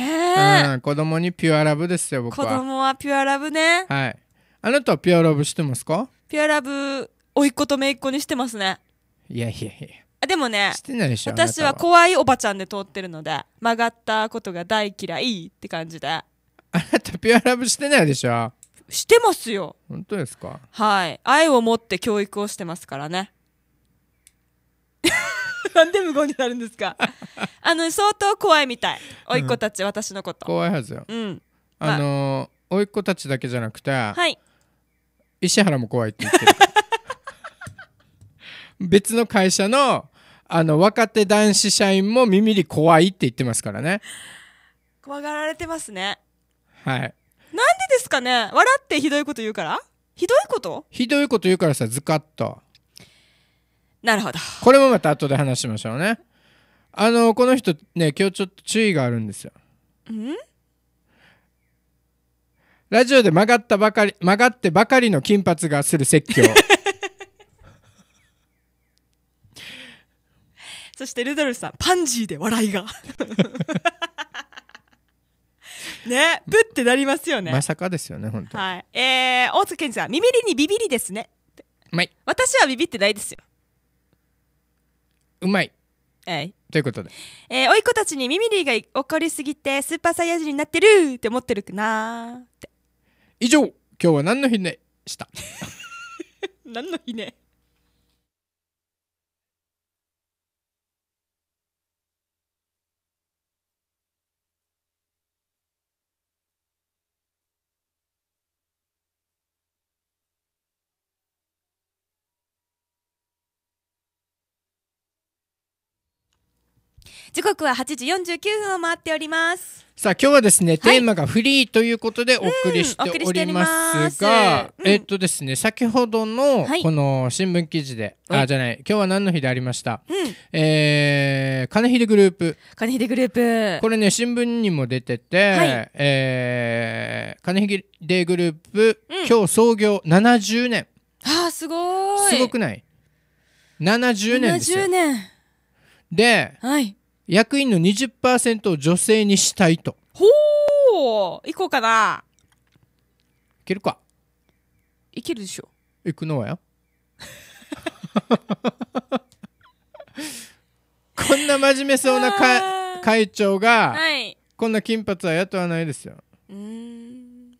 え、うん、子供にピュアラブですよ僕は子供はピュアラブねはいあなたはピュアラブしてますかピュアラブ甥っ子と姪っ子にしてますねいやいやいやあでもね私は怖いおばちゃんで通ってるので曲がったことが大嫌いって感じであなたピュアラブしてないでしょしてますよ本当ですかはい愛を持って教育をしてますからね なんで無言になるんですか あの相当怖いみたい甥っ子たち、うん、私のこと怖いはずよ、うん、あの甥、っ子たちだけじゃなくて、はい、石原も怖いって言ってる 別の会社のあの若手男子社員も耳に怖いって言ってますからね怖がられてますねはい。なんでですかね笑ってひどいこと言うからひどいことひどいこと言うからさ、ズカッと。なるほど。これもまた後で話しましょうね。あの、この人ね、今日ちょっと注意があるんですよ。んラジオで曲がったばかり、曲がってばかりの金髪がする説教。そしてルドルフさん、パンジーで笑いが。ね、ぶってなりますよね。まさかですよね、本当。はい。えー、大津健二さん、ビビりにビビりですね。うまい。私はビビってないですよ。うまい。はい。ということで。えー、おいっ子たちにミミリーが怒りすぎて、スーパーサイヤ人になってるって思ってるかなって。以上、今日は何の日ねした。何の日ね時刻は8時49分を回っておりますさあ今日はですね、はい、テーマがフリーということでお送りしておりますが、うんうん、えっ、とですね先ほどのこの新聞記事で、はい、あじゃない今日は何の日でありました、うん、えー、金秀グループ金秀グループこれね新聞にも出てて、はい、えー、金秀グループ、うん、今日創業70年あーすごいすごくない70年ですよ年で、はい、役員の20%を女性にしたいと。ほー行こうかな。いけるか。いけるでしょ。行くのはよ。こんな真面目そうな会長が、はい、こんな金髪は雇わないですよ。うん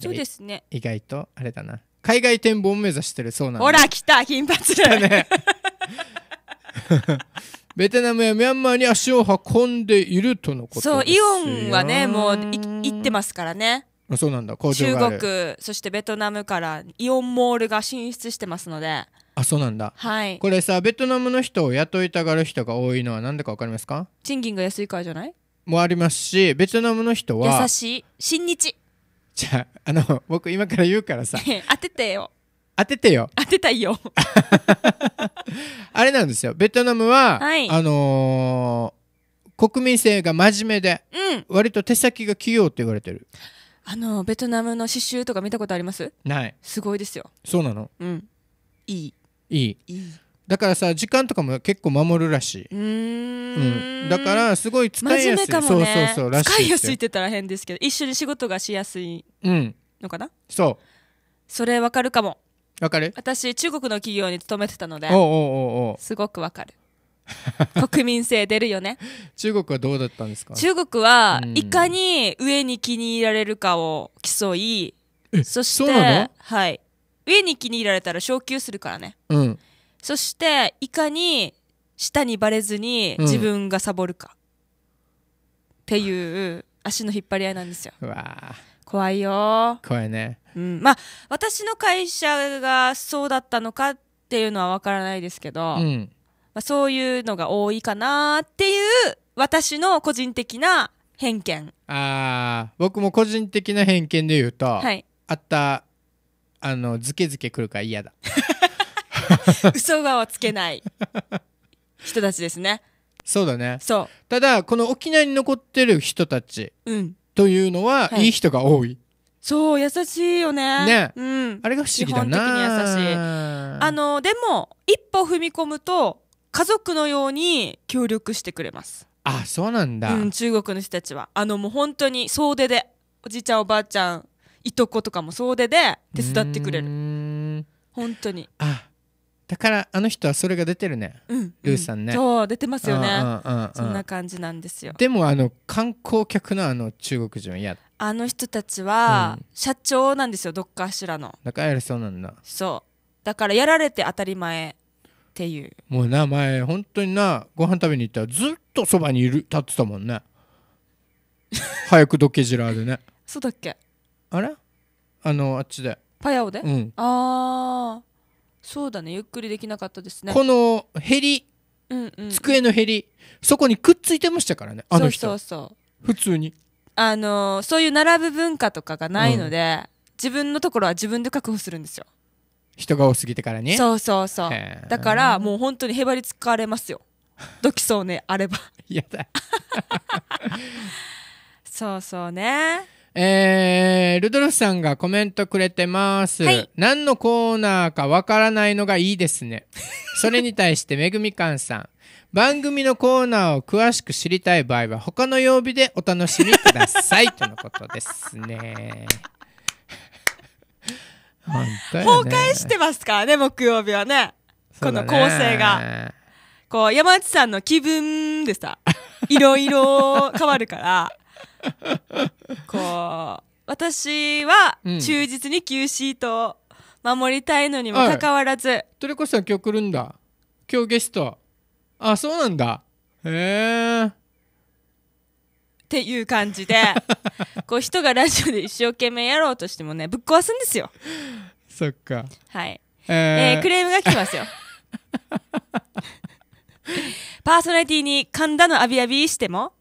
そうですね。意外とあれだな。海外展望を目指してるそうなの。ほら来た金髪。だね。ベトナムやミャンマーに足を運んでいるとのことですそうイオンはねもう行ってますからねそうなんだ工場が中国そしてベトナムからイオンモールが進出してますのであそうなんだ、はい、これさベトナムの人を雇いたがる人が多いのは何でか分かりますか賃金が安いからじゃないもありますしベトナムの人は優しい親日じゃああの僕今から言うからさ 当ててよ当ててよ。当てたいよ。あれなんですよ。ベトナムは、はい、あのー、国民性が真面目で、うん、割と手先が器用って言われてる。あのベトナムの刺繍とか見たことありますないすごいですよそうなのうんいいいいいいだからさ時間とかも結構守るらしいうんだからすごい使いやすい、ね、そうそうそう使いやすいって言ったら変ですけど一緒に仕事がしやすいのかな、うん、そうそれわかるかもわかる私中国の企業に勤めてたのでおうおうおうすごくわかる国民性出るよね中国はどうだったんですか中国は、いかに上に気に入られるかを競いそしてはい上に気に入られたら昇給するからね、うん、そしていかに下にばれずに自分がサボるか、うん、っていう足の引っ張り合いなんですようわ怖いよ怖いね、うん、まあ私の会社がそうだったのかっていうのは分からないですけど、うん、まあ、そういうのが多いかなっていう私の個人的な偏見あ僕も個人的な偏見で言うと、はい、あったあのズケズケ来るから嫌だ 嘘がをつけない人たちですねそうだねそうただこの沖縄に残ってる人たち、うん、というのは、はい、いい人が多い。そう、優しいよね。ね。うん。あれが不思議だな。基本的に優しい。あの、でも、一歩踏み込むと、家族のように協力してくれます。あ、そうなんだ。うん、中国の人たちは。あの、もう本当に総出で、おじいちゃん、おばあちゃん、いとことかも総出で手伝ってくれる。本当に。あ、だからあの人はそれが出てるね、うん、ルーさんね、うん、そう出てますよね、そんな感じなんですよでもあの観光客のあの中国人は嫌あの人たちは社長なんですよ、どっかしらのだからやれそうなんだそうだからやられて当たり前っていうもうな前本当になご飯食べに行ったらずっとそばにいる立ってたもんね 早くどけじらでねそうだっけあれあのあっちでパヤオでうんああそうだねゆっくりできなかったですねこのへり、うんうん、机のへりそこにくっついてましたからねあの人そうそう普通にあのーそういう並ぶ文化とかがないので、自分のところは自分で確保するんですよ人が多すぎてからねそうそうそうだからもう本当にへばりつかれますよ どきそうねあればやだ そうそうねえー、ルドルフさんがコメントくれてます。はい、何のコーナーかわからないのがいいですね。それに対してめぐみかんさん。番組のコーナーを詳しく知りたい場合は他の曜日でお楽しみくださいとのことですね。本当ね崩壊してますからね木曜日はね、ね、この構成がこう山内さんの気分でさいろいろ変わるから こう私は忠実に Q シートを守りたいのにもかかわらず、うんはい、トリコさん今日来るんだ今日ゲストあそうなんだへえっていう感じで こう人がラジオで一生懸命やろうとしてもねぶっ壊すんですよそっかはいえー、えー、クレームが来てますよ パーソナリティに神田のアビアビしても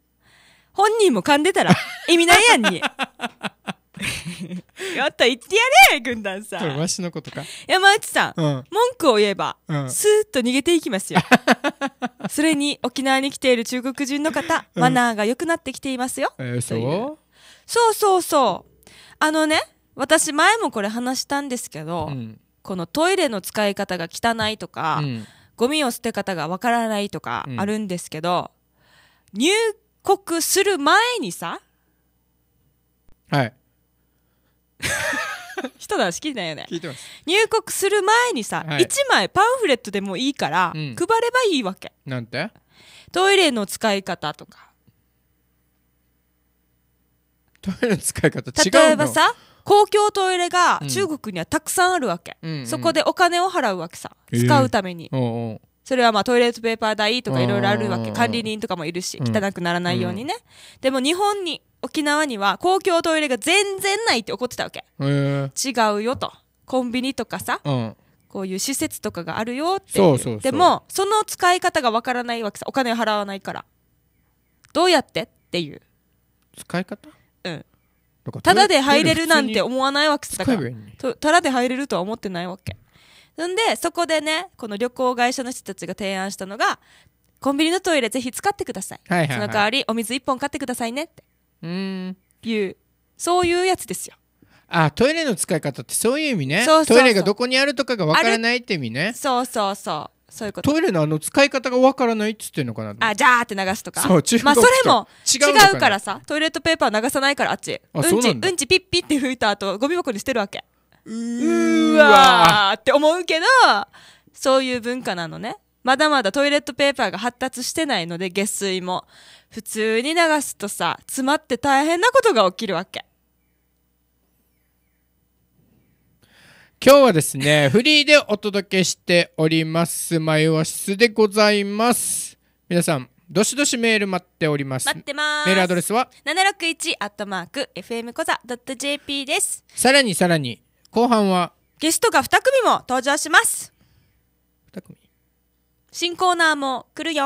本人も噛んでたら 意味ないやんに。やった言ってやれ軍団さこれん。わしのことか。山内さん、うん文句を言えば、うんスーッと逃げていきますよ。それに沖縄に来ている中国人の方、マナーが良くなってきていますよ。うそうそうそう。あのね、私前もこれ話したんですけど、うん。このトイレの使い方が汚いとか、うんゴミを捨て方がわからないとかあるんですけど、入告する前にさはい 人の話聞いてよね聞いてます入国する前にさ、はい1枚パンフレットでもいいから、うん配ればいいわけなんてトイレの使い方とかトイレの使い方違うの例えばさ公共トイレが中国にはたくさんあるわけ、うんそこでお金を払うわけさえー使うために、おうおうそれはまあトイレットペーパー代とかいろいろあるわけ。管理人とかもいるし、汚くならないようにね。うん、でも日本に、沖縄には公共トイレが全然ないって怒ってたわけ。違うよと。コンビニとかさ、うん、こういう施設とかがあるよってでも、その使い方がわからないわけさ。お金払わないから。どうやってっていう。使い方うん。ただで入れるなんて思わないわけさ。ただで入れるとは思ってないわけ。そんで、そこでね、この旅行会社の人たちが提案したのが、コンビニのトイレぜひ使ってください。はいはいはい、その代わり、お水1本買ってくださいねって。うん。いう、そういうやつですよ。あトイレの使い方ってそういう意味ねそうそうそう。トイレがどこにあるとかがわからないって意味ね。そうそうそう。そういうことトイレのあの使い方がわからないっつってんのかなあじゃーって流すとかそう中国まあそれも違うからさトイレットペーパー流さないからあっちうんちうんちピッピッて拭いた後ゴミ箱に捨てるわけうわーって思うけど、そういう文化なのね。まだまだトイレットペーパーが発達してないので、下水も。普通に流すとさ、詰まって大変なことが起きるわけ。今日はですね、フリーでお届けしております。マアシスでございます。皆さん、どしどしメール待っております。待ってます。メールアドレスは ?761 アットマークコザ .jp です。さらにさらに、後半はゲストが2組も登場します2組新コーナーも来るよ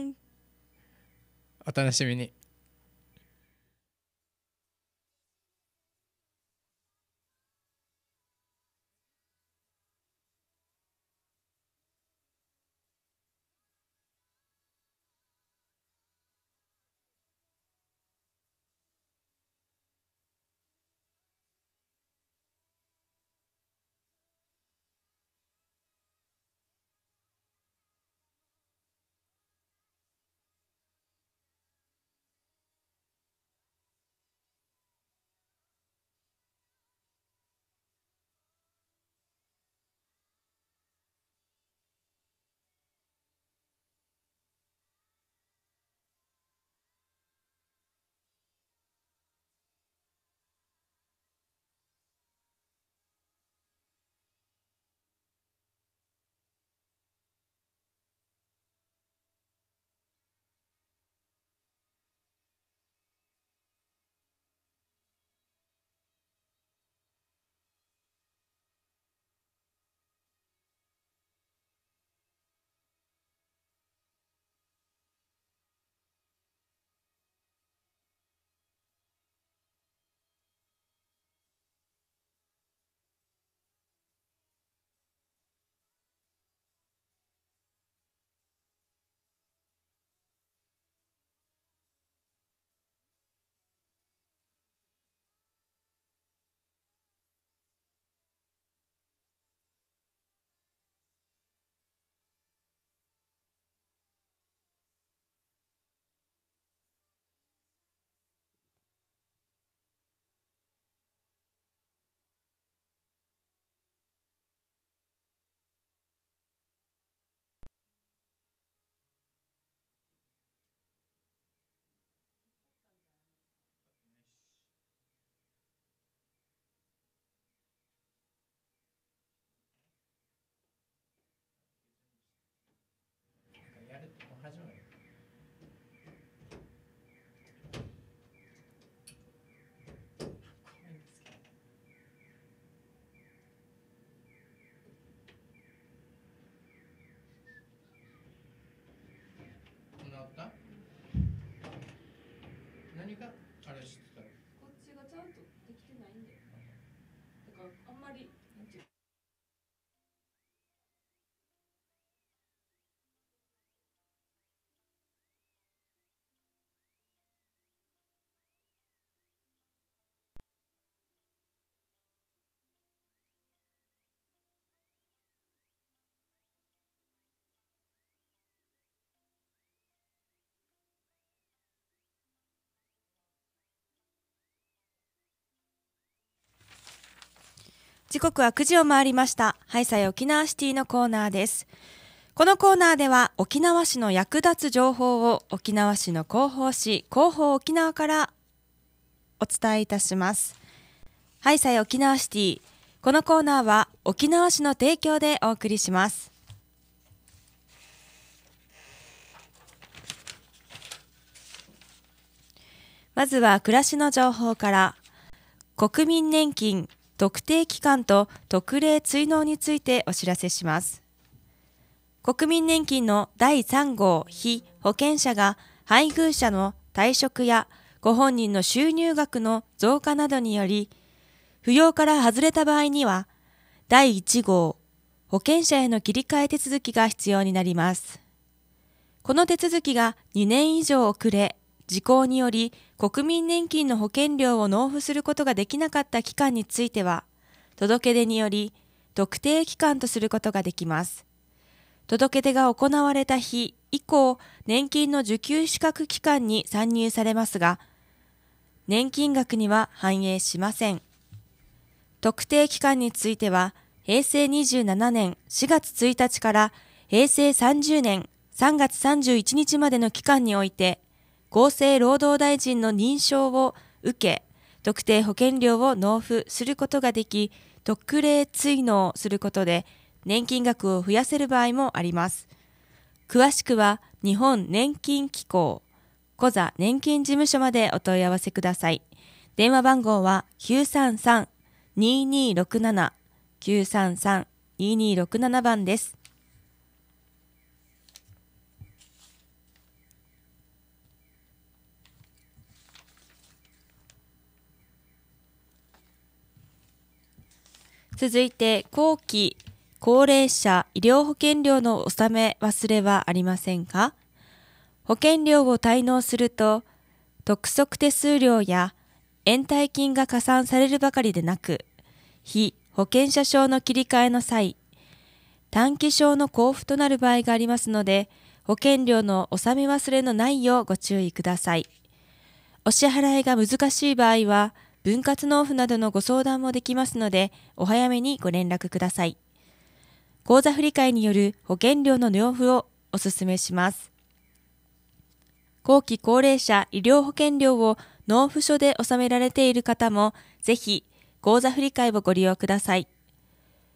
お楽しみに時刻は9時を回りました。ハイサイ沖縄シティのコーナーです。このコーナーでは沖縄市の役立つ情報を沖縄市の広報誌広報沖縄からお伝えいたします。ハイサイ沖縄シティ。このコーナーは沖縄市の提供でお送りします。まずは暮らしの情報から国民年金特定期間と特例追納についてお知らせします。国民年金の第3号被保険者が配偶者の退職やご本人の収入額の増加などにより、扶養から外れた場合には、第1号保険者への切り替え手続きが必要になります。この手続きが2年以上遅れ、時効により国民年金の保険料を納付することができなかった期間については、届け出により特定期間とすることができます。届け出が行われた日以降、年金の受給資格期間に参入されますが、年金額には反映しません。特定期間については、平成27年4月1日から平成30年3月31日までの期間において、厚生労働大臣の認証を受け、特定保険料を納付することができ、特例追納することで年金額を増やせる場合もあります。詳しくは日本年金機構、小座年金事務所までお問い合わせください。電話番号は933-2267、933-2267番です。続いて、後期、高齢者、医療保険料の納め忘れはありませんか保険料を滞納すると、督促手数料や延滞金が加算されるばかりでなく、非保険者証の切り替えの際、短期証の交付となる場合がありますので、保険料の納め忘れのないようご注意ください。お支払いが難しい場合は、分割納付などのご相談もできますので、お早めにご連絡ください。口座振替による保険料の納付をお勧めします。後期高齢者医療保険料を納付書で納められている方も、ぜひ、口座振替をご利用ください。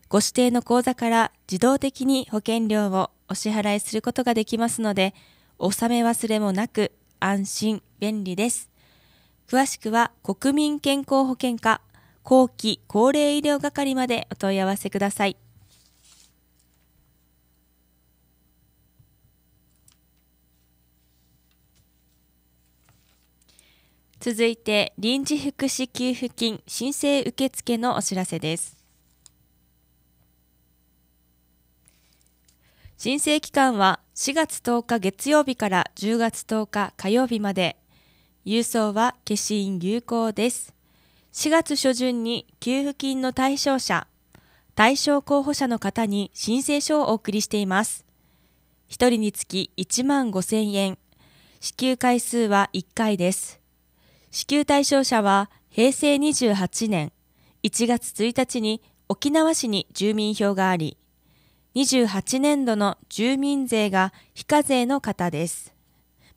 ご指定の口座から自動的に保険料をお支払いすることができますので、納め忘れもなく安心便利です。詳しくは国民健康保険課後期高齢医療係までお問い合わせください。続いて臨時福祉給付金申請受付のお知らせです。申請期間は4月10日月曜日から10月10日火曜日まで郵送は消印有効です。4月初旬に給付金の対象者、対象候補者の方に申請書をお送りしています。1人につき1万5000円、支給回数は1回です。支給対象者は平成28年1月1日に沖縄市に住民票があり、28年度の住民税が非課税の方です。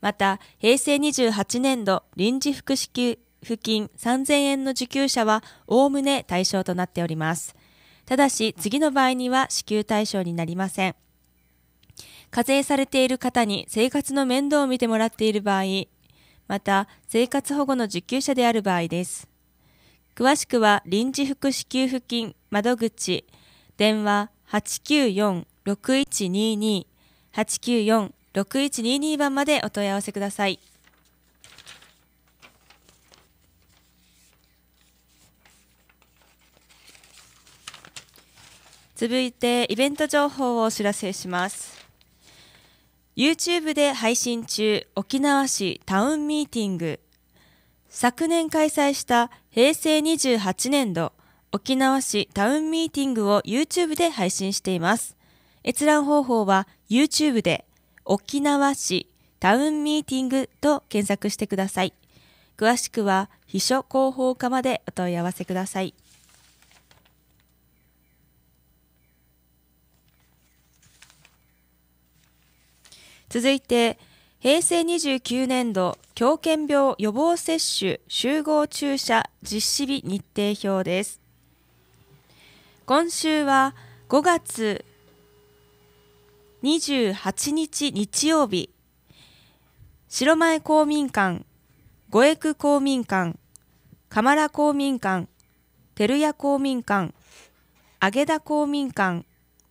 また、平成28年度臨時福祉給付金3000円の受給者は、おおむね対象となっております。ただし、次の場合には支給対象になりません。課税されている方に生活の面倒を見てもらっている場合、また、生活保護の受給者である場合です。詳しくは、臨時福祉給付金窓口、電話894-6122、894 6122番までお問い合わせください。続いてイベント情報をお知らせします。YouTube で配信中沖縄市タウンミーティング昨年開催した平成28年度沖縄市タウンミーティングを YouTube で配信しています。閲覧方法は YouTube で沖縄市タウンミーティングと検索してください。詳しくは秘書広報課までお問い合わせください。続いて、平成29年度狂犬病予防接種集合注射実施日日程表です。今週は5月28日日曜日、白前公民館、五栄公民館、鎌原公民館、照屋公民館、揚田公民館、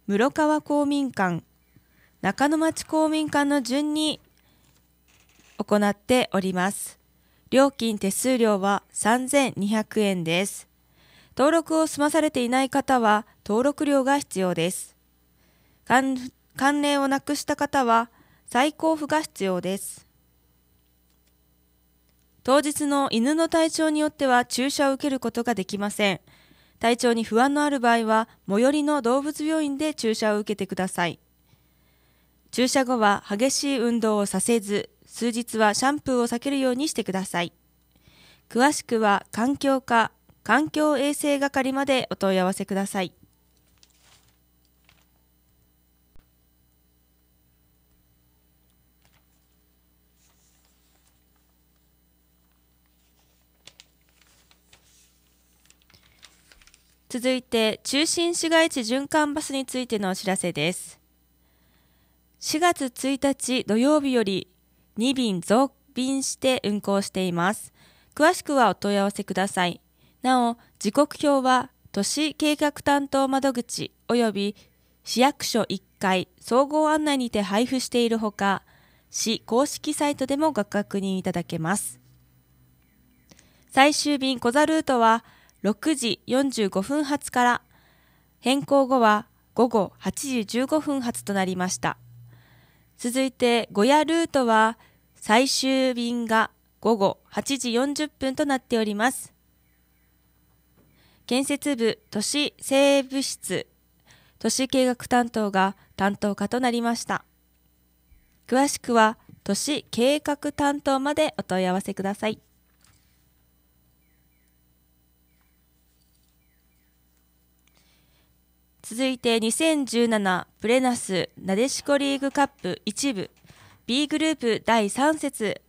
室川公民館、中野町公民館の順に行っております。料金手数料は3200円です。登録を済まされていない方は登録料が必要です。関連をなくした方は再交付が必要です。当日の犬の体調によっては注射を受けることができません。体調に不安のある場合は、最寄りの動物病院で注射を受けてください。注射後は激しい運動をさせず、数日はシャンプーを避けるようにしてください。詳しくは環境課、環境衛生係までお問い合わせください。続いて中心市街地循環バスについてのお知らせです4月1日土曜日より2便増便して運行しています詳しくはお問い合わせくださいなお時刻表は都市計画担当窓口及び市役所1階総合案内にて配布しているほか市公式サイトでもご確認いただけます最終便コザルートは6時45分発から変更後は午後8時15分発となりました続いてゴやルートは最終便が午後8時40分となっております建設部都市整備室都市計画担当が担当課となりました詳しくは都市計画担当までお問い合わせください続いて2017プレナスなでしこリーグカップ1部 B グループ第3節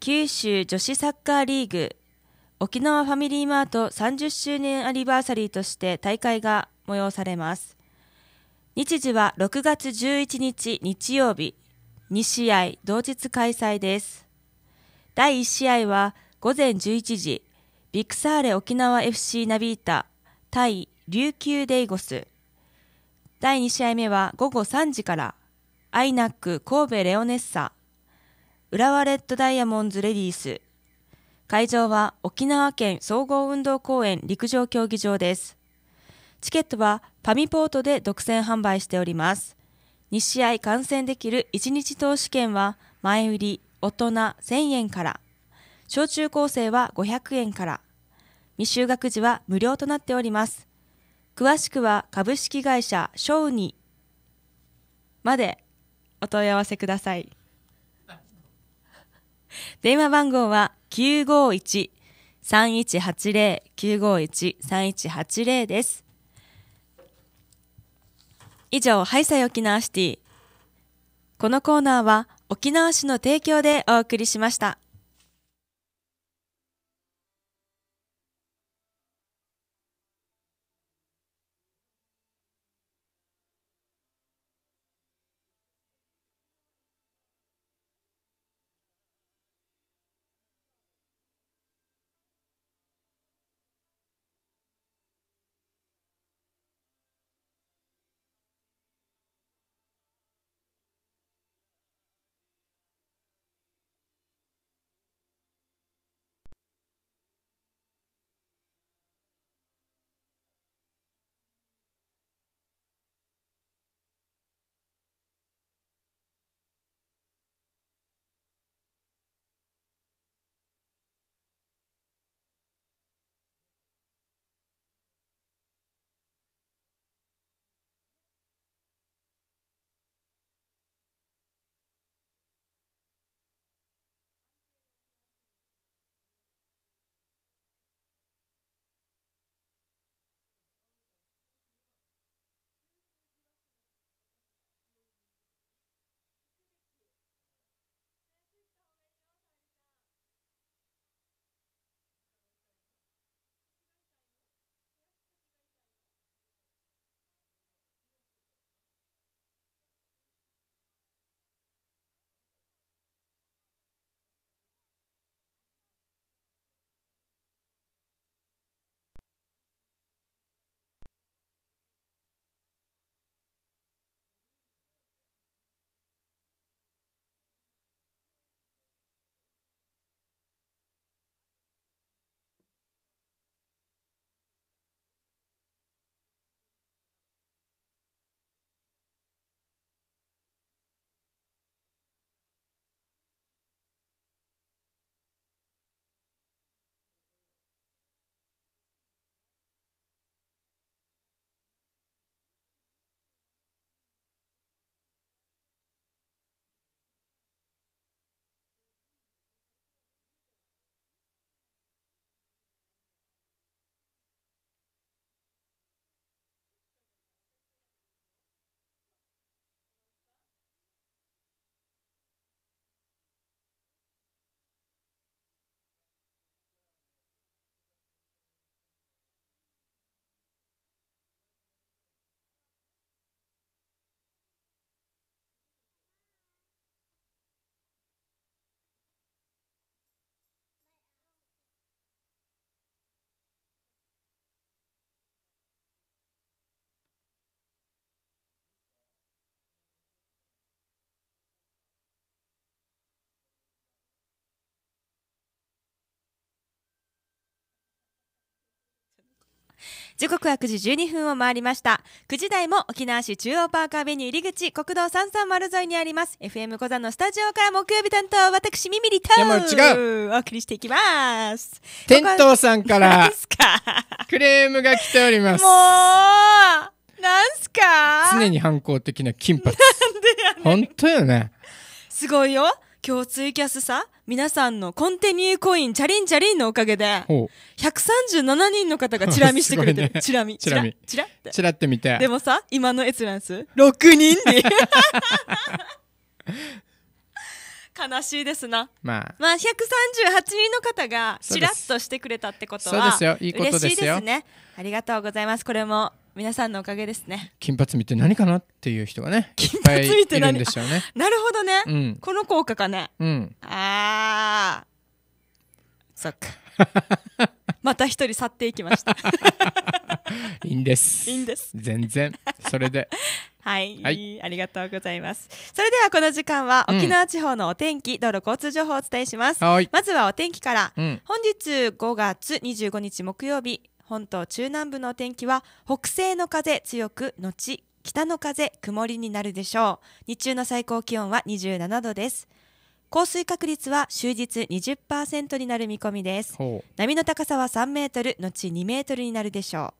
九州女子サッカーリーグ沖縄ファミリーマート30周年アニバーサリーとして大会が催されます日時は6月11日日曜日2試合同日開催です第1試合は午前11時ビクサーレ沖縄 FC ナビータ対琉球デイゴス。第2試合目は午後3時から、アイナック神戸レオネッサ、浦和レッドダイヤモンズレディース。会場は沖縄県総合運動公園陸上競技場です。チケットはパミポートで独占販売しております。2試合観戦できる1日投資券は前売り大人1000円から、小中高生は500円から、未就学児は無料となっております。詳しくは株式会社ショウニまでお問い合わせください。電話番号は951-3180-951-3180です。以上、ハイサイ沖縄シティ。このコーナーは沖縄市の提供でお送りしました。時刻は9時12分を回りました9時台も沖縄市中央パーカーベニュー入り口国道330沿いにあります FM 小座のスタジオから木曜日担当私ミミリとお送りしていきます店頭さんからクレームが来ておりますもうなんすか常に反抗的な金髪なんでやねん本当よねすごいよ共通キャスさ皆さんのコンティニューコイン、チャリンチャリンのおかげで、137人の方が チラ見してくれてる。チラ見。チラ見。チラって。チラって見て。でもさ、今の閲覧数、6人っ 悲しいですな。まあ、まあ、138人の方がチラッとしてくれたってことは、嬉しいですね。ありがとうございます。これも皆さんのおかげですね金髪見て何かなっていう人がね金髪見て何いるんですよねなるほどね、うん、この効果かね、うん、ああそっか また一人去っていきました いいんですいいんです全然それで はい、はい、ありがとうございますそれではこの時間は沖縄地方のお天気、うん、道路交通情報をお伝えしますまずはお天気から、うん、本日5月25日木曜日本島中南部の天気は北西の風強く後北の風曇りになるでしょう日中の最高気温は27度です降水確率は終日20%になる見込みです波の高さは3メートル後2メートルになるでしょ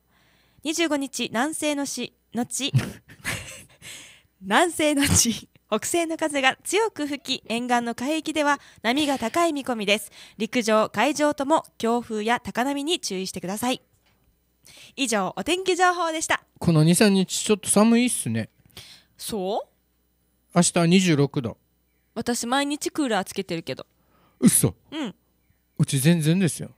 う25日南西の市後 南西の地北西の風が強く吹き沿岸の海域では波が高い見込みです陸上海上とも強風や高波に注意してください以上お天気情報でしたこの23日ちょっと寒いっすねそう明日26度私毎日クーラーつけてるけどうそうんうち全然ですよ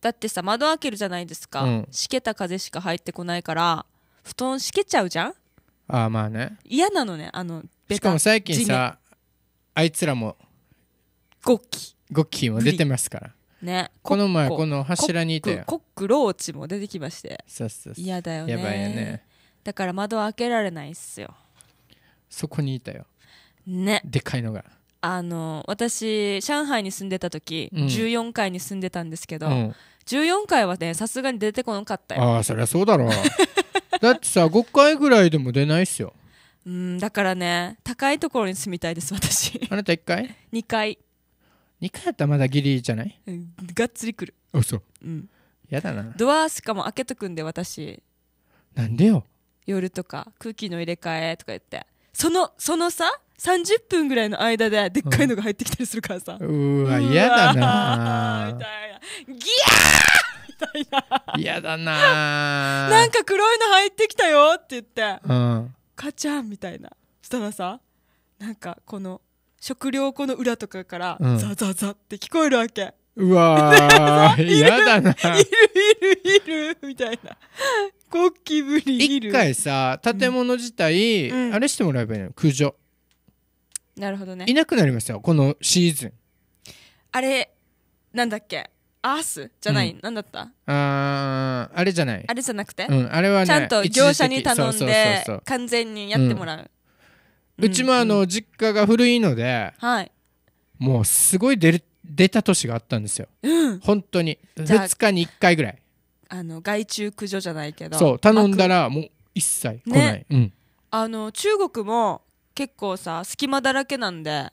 だってさ窓開けるじゃないですか、うんしけた風しか入ってこないから布団しけちゃうじゃんああまあね嫌なのねあのしかも最近さあいつらもゴッキゴッキーも出てますからねこの前この柱にいたよコックローチも出てきましてそうそうそう嫌だよねやばいよねだから窓開けられないっすよそこにいたよねでかいのがあの私上海に住んでた時、うん、14階に住んでたんですけど、うん、14階はねさすがに出てこなかったよああそりゃそうだろう だってさ5回ぐらいでも出ないっすようんだからね高いところに住みたいです私あなた1階 ?2 階2回やったらまだギリじゃないがっつりくるあそううんやだなドアしかも開けとくんで私なんでよ夜とか空気の入れ替えとか言ってそのそのさ30分ぐらいの間ででっかいのが入ってきたりするからさ、うわ嫌だな。みなたいなギャーみたいな嫌だななんか黒いの入ってきたよって言ってうん「母ちゃん」みたいなそしたらさなんかこの食料庫の裏とかから、うん、ザザザって聞こえるわけ。うわー、嫌だな。いるいるいる、みたいな。ゴキブリいる。一回さ、建物自体、うん、あれしてもらえばいいの駆除。なるほどね。いなくなりましたよ、このシーズン。あれ、なんだっけアースじゃない、うん、なんだったああれじゃないあれじゃなくて、うん、あれは、ね、ちゃんと業者に頼んで完全にやってもらう、うちもあの実家が古いので、はい、もうすごい出る出た年があったんですよ、うん、本当に2日に1回ぐらいあの害虫駆除じゃないけどそう頼んだらもう一切来ない、ねうん、あの中国も結構さ隙間だらけなんで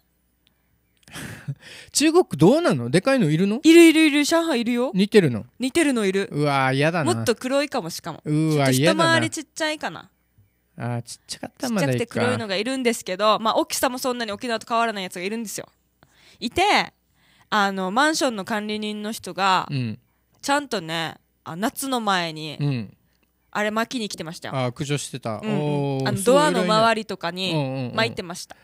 中国どうなのでかいのいるのいるいるいる上海いるよ似てるの似てるのいるうわ嫌だなもっと黒いかもしかもうわ一回りちっちゃいかなあちっちゃかったちっちゃくて黒いのがいるんですけど、まあ、大きさもそんなに沖縄と変わらないやつがいるんですよいてあのマンションの管理人の人が、うん、ちゃんとねあ夏の前に、うん、あれ巻きに来てましたよあ駆除してた、うん、うん、あのドアの周りとかに巻いてました、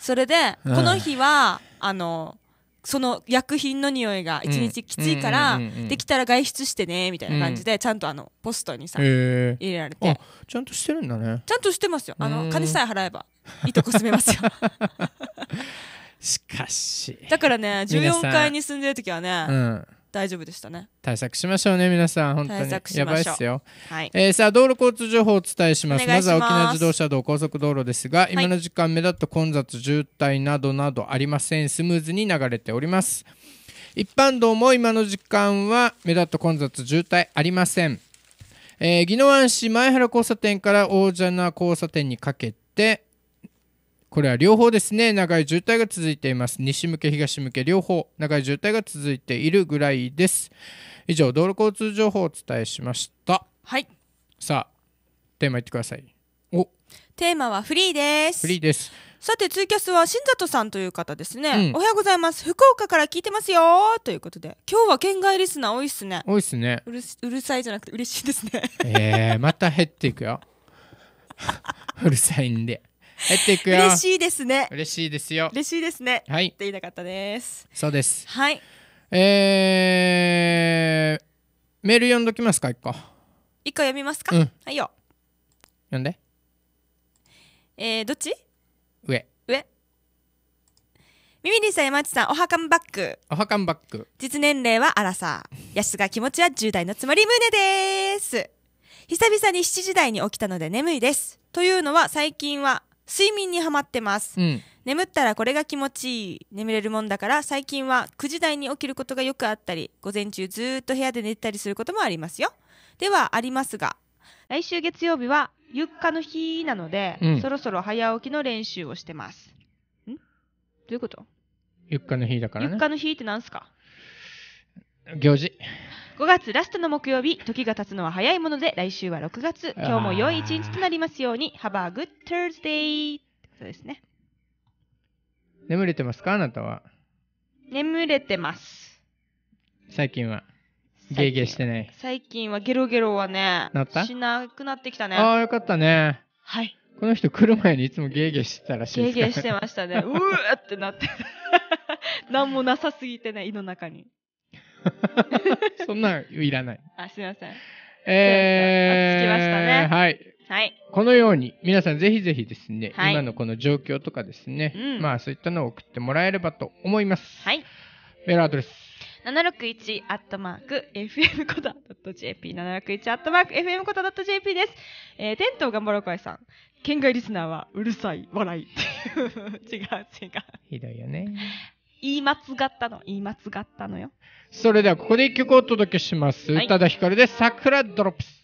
それでこの日はあのその薬品の匂いが一日きついから、できたら外出してねみたいな感じで、ちゃんとあのポストにさ、入れられてちゃんとしてるんだねちゃんとしてますよあの金さえ払えばいいとこ住めますよ しかしだからね14階に住んでる時はね、うん大丈夫でしたね対策しましょうね皆さん本当にやばいっすよ、はいえー、さあ道路交通情報をお伝えしますまずは沖縄自動車道高速道路ですが、はい、今の時間目立った混雑渋滞などなどありませんスムーズに流れております一般道も今の時間は目立った混雑渋滞ありません、えー、宜野湾市前原交差点から大蛇な交差点にかけてこれは両方ですね長い渋滞が続いています西向け東向け両方長い渋滞が続いているぐらいです以上道路交通情報をお伝えしましたはいさあテーマいってくださいおテーマはフリーですフリーですさてツイキャスは新里さんという方ですね、うん、おはようございます福岡から聞いてますよということで今日は県外リスナー多いっすね多いっすねうるうるさいじゃなくて嬉しいですねえー、また減っていくよ うるさいんで入っていくよ。嬉しいですね。嬉しいですよ。嬉しいですね。はい。って言いたかったです。そうです。はい。えー、メール読んどきますか、一個。一個読みますか、うん、はいよ。読んで。えー、どっち上。上。ミミリさん、山内さん、おはかんバック。おはかんバック。実年齢はアラサや安が気持ちは10代のつもり胸です。久々に7時台に起きたので眠いです。というのは最近は睡眠にはまってます、うん、眠ったらこれが気持ちいい眠れるもんだから最近は9時台に起きることがよくあったり午前中ずっと部屋で寝たりすることもありますよではありますが来週月曜日はゆっかの日なので、うん、そろそろ早起きの練習をしてますんどういうことゆっかの日だからね4日の日ってなんすか行事5月ラストの木曜日、時が経つのは早いもので、来週は6月、今日も良い一日となりますように、Have a good Thursday! ってことですね。眠れてますかあなたは。眠れてます。最近は。ゲーゲーしてない。最近はゲロゲロはね、なったしなくなってきたね。ああ、よかったね。はい。この人来る前にいつもゲーゲーしてたらしいですゲーゲーしてましたね。うーってなって。何もなさすぎてね、胃の中に。そんなんいらない。あ、すいません。えー、着きましたね。はい。はい。このように、皆さんぜひぜひですね、はい、今のこの状況とかですね、うん、まあそういったのを送ってもらえればと思います。はい。メールアドレス。761アットマーク FM コタ .jp 761アットマーク FM コタ .jp です。えー、テントがもろこいさん。県外リスナーはうるさい笑い。違う違う。ひどいよね。言い間違ったの、言い間違ったのよ。それではここで一曲お届けします。宇、は、多、い、田ヒカルで桜ドロップス。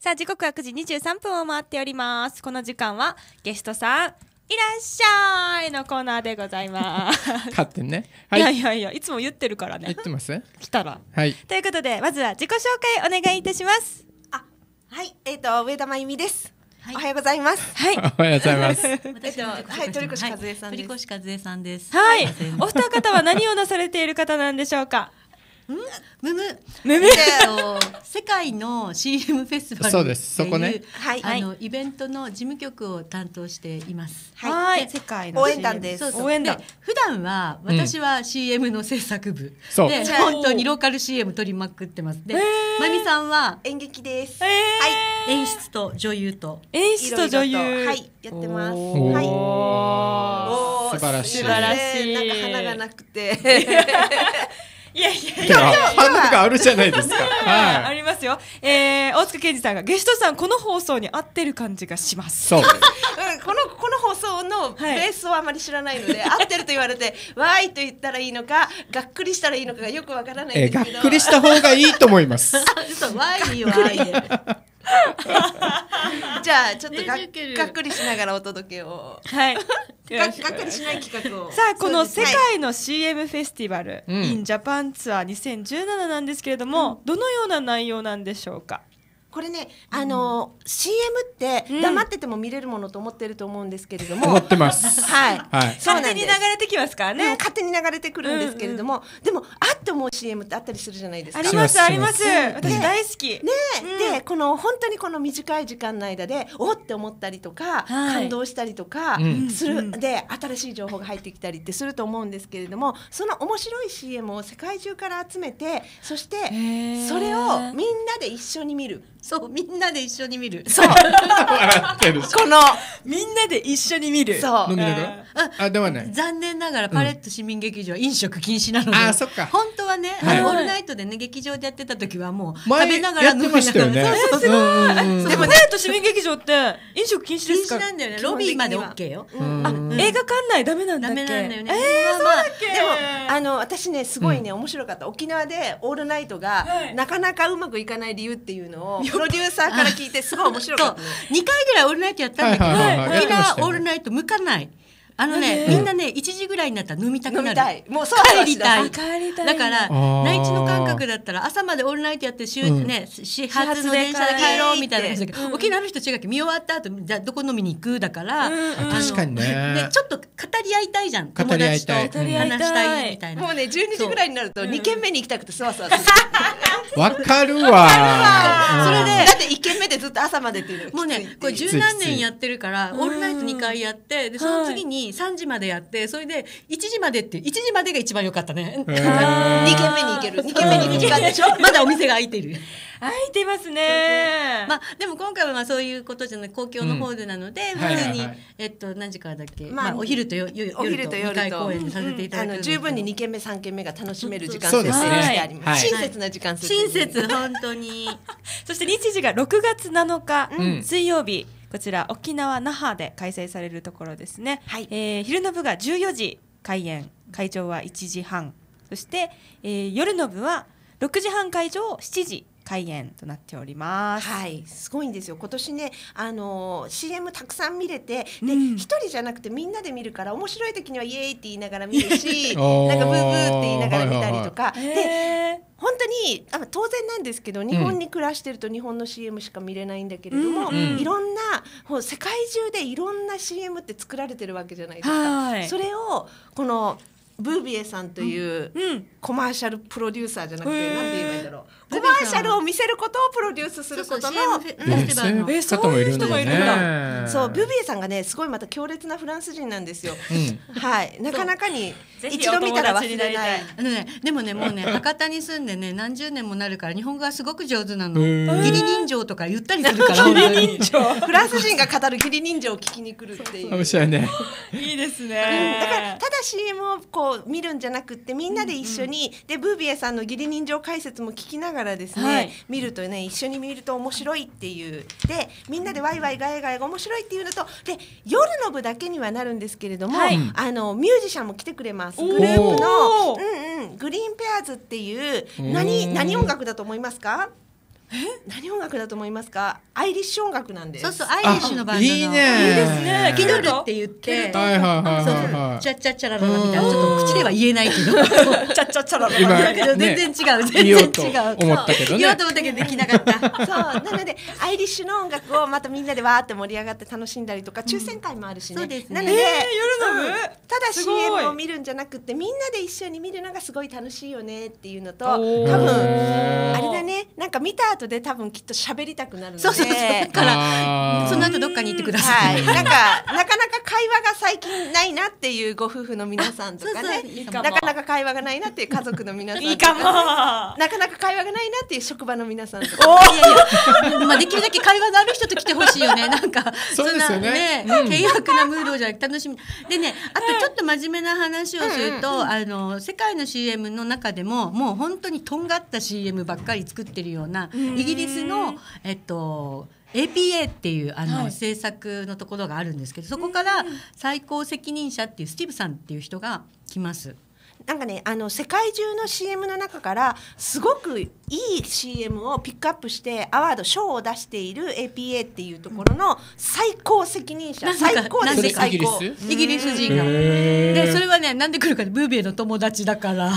さあ、時刻は9時23分を回っております。この時間はゲストさん、いらっしゃいのコーナーでございます。勝手にね。はい、いやいやいや、いつも言ってるからね。言ってます。来たら。はい。ということで、まずは自己紹介お願いいたします。あ、はい、えっ、ー、と、上田真由美です。はい、おはようございます。はい。おはようございます。はい、鳥越和恵さんです。鳥越和恵さんです。はい。お二方は何をなされている方なんでしょうか。むむむむ世界の CM フェスティバルそうですそこねはいあのイベントの事務局を担当しています。はい世界の応援団です。応援団普段は私は CM の制作部で本当にローカル CM 取りまくってますでまみさんは演劇です。はい演出と女優と演出と女優はいやってます。はい素晴らしい素晴らしいなんか花がなくて。いやいやいや、反応があるじゃないですか。はい、ありますよ。えー、大塚健二さんが、ゲストさん、この放送に合ってる感じがします。そう。うん、この、この放送のベースをあまり知らないので、はい、合ってると言われて、わーいと言ったらいいのか、がっくりしたらいいのかがよくわからないんですけど、えー、がっくりした方がいいと思います。そ う、わーいわーいで。じゃあちょっとがっかりしながらお届けを。はい。がっかりしない企画を。さあこの世界の CM フェスティバル、はい、in Japan ツアー2017なんですけれども、うん、どのような内容なんでしょうか。これね、あの、うん、CM って黙ってても見れるものと思ってると思うんですけれども、思ってます。はい。はい。勝手に流れてきますからね。勝手に流れてくるんですけれども、でもあっと思う CM ってあったりするじゃないですか。ありますあります。私大好き。ね、でこの本当にこの短い時間の間でおって思ったりとか、感動したりとかするで新しい情報が入ってきたりってすると思うんですけれども、その面白い CM を世界中から集めて、そしてそれをみんなで一緒に見る。そうみんなで一緒に見るそうこのみんなで一緒に見るそう飲みながらあではない残念ながらパレット市民劇場は飲食禁止なので、あそっか本当はね、はい、オールナイトでね劇場でやってた時はもう食べながら飲みながらそうそうそう、うんうん、でもね市民劇場って飲食禁止ですか禁止なんだよねロビーまで OK よ、うん、あ映画館内ダメなんだっけダメなんだよねえー、そうだっけでもあの私ねすごいね面白かった沖縄でオールナイトがなかなかうまくいかない理由っていうのをプロデューサーから聞いてすごい面白かった、2回ぐらいオールナイトやったんだけど、沖縄オールナイト向かない。あのね、みんなね1時ぐらいになったら飲みたくなるもうそう帰りたいだから内地の感覚だったら朝までオールナイトやって週、ね始発の電車で帰ろうみたいな沖縄の人違うけど見終わった後じゃどこ飲みに行くだから、確かにねでちょっと語り合いたいじゃん友達と話したいみたいなもうね12時ぐらいになると2軒目に行きたくてそわそわわかるわそれでだって1軒目でずっと朝までっていうもうねこれ十何年やってるからオールナイト2回やってでその次にに3時までやってそれで1時までって1時までが一番良かったね2軒目に行ける2軒目に行けるでしょ まだお店が開いてる開いてますね。まあでも今回はまあそういうことじゃない公共のホールなので、うん、に、はいはい、えっと何時からだっけ、まあ、お昼と夜お昼と夜と公演させていただく、うんうん、十分に二軒目三軒目が楽しめる時間設定してあります。親切な時間親切本当に。そして日時が6月7日、水曜日。こちら沖縄那覇で開催されるところですね、はい、えー、昼の部が14時開演会場は1時半そして、えー、夜の部は6時半会場7時開演となっております。はい、すごいんですよ。今年ね、あの CM たくさん見れて、で一、人じゃなくてみんなで見るから面白い時にはイエーイって言いながら見るし、なんかブーブーって言いながら見たりとか、で。本当にあ当然なんですけど日本に暮らしてると日本の CM しか見れないんだけれども、うん、いろんな世界中でいろんな CM って作られてるわけじゃないですか。それをこのブービエさんという、コマーシャルプロデューサーじゃなくて、なんて言えばいいんだろう。コマーシャルを見せることをプロデュースすることの。そういう人もいるんだ。そう、ブービエさんがね、すごいまた強烈なフランス人なんですよ。はい、なかなかに。一度見たら忘れないあの、ね、でもねもうね博多に住んでね何十年もなるから日本語がすごく上手なの義理人情とか言ったりするからフランス人が語る義理人情を聞きに来るっていう面白いねいいですね、だからただ CM をこう見るんじゃなくてみんなで一緒に、でブービエさんの義理人情解説も聞きながらですね、見るとね一緒に見ると面白いっていうでみんなでワイワイガヤガヤが面白いっていうのとで夜の部だけにはなるんですけれども、あのミュージシャンも来てくれますグループの、うんうん、グリーンペアーズっていう何何音楽だと思いますか？え何音楽だと思いますかアイリッシュ音楽なんですそうそうアイリッシュのバンドいいねいいですねキドルって言ってはいはいはいそうチャッチャッチャララみたいなちょっと口では言えないけど チャッチャッチャララ全然違う全然違う言おうと思ったけど言おうと思ったけどできなかったそうなのでアイリッシュの音楽をまたみんなでわーって盛り上がって楽しんだりとか抽選会もあるしねなのでただ CM を見るんじゃなくてみんなで一緒に見るのがすごい楽しいよねっていうのと多分あれだねなんか見た後で多分きっと喋りたくなるのでそうそうそうだからその後どっかに行ってください、はい、なんかなかなか会話が最近ないなっていうご夫婦の皆さんとかねなかなか会話がないなっていう家族の皆さんとか、ね、なかなか会話がないなっていう職場の皆さんとか、ね、いやいや、まあ、できるだけ会話のある人と来てほしいよね なんかそんなね険うん、なムードじゃ楽しみでねあとちょっと真面目な話をすると、うんうんうん、あの世界の CM の中でももう本当にとんがった CM ばっかり作ってるような、うんイギリスの、えっと、APA っていうあの、政策のところがあるんですけどそこから最高責任者っていうスティーブさんっていう人が来ます。なんかねあの世界中の CM の中からすごくいい CM をピックアップしてアワード賞を出している APA っていうところの最高責任者、ん、最高です最高イギリス人がでそれはねなんで来るかブービーの友達だから、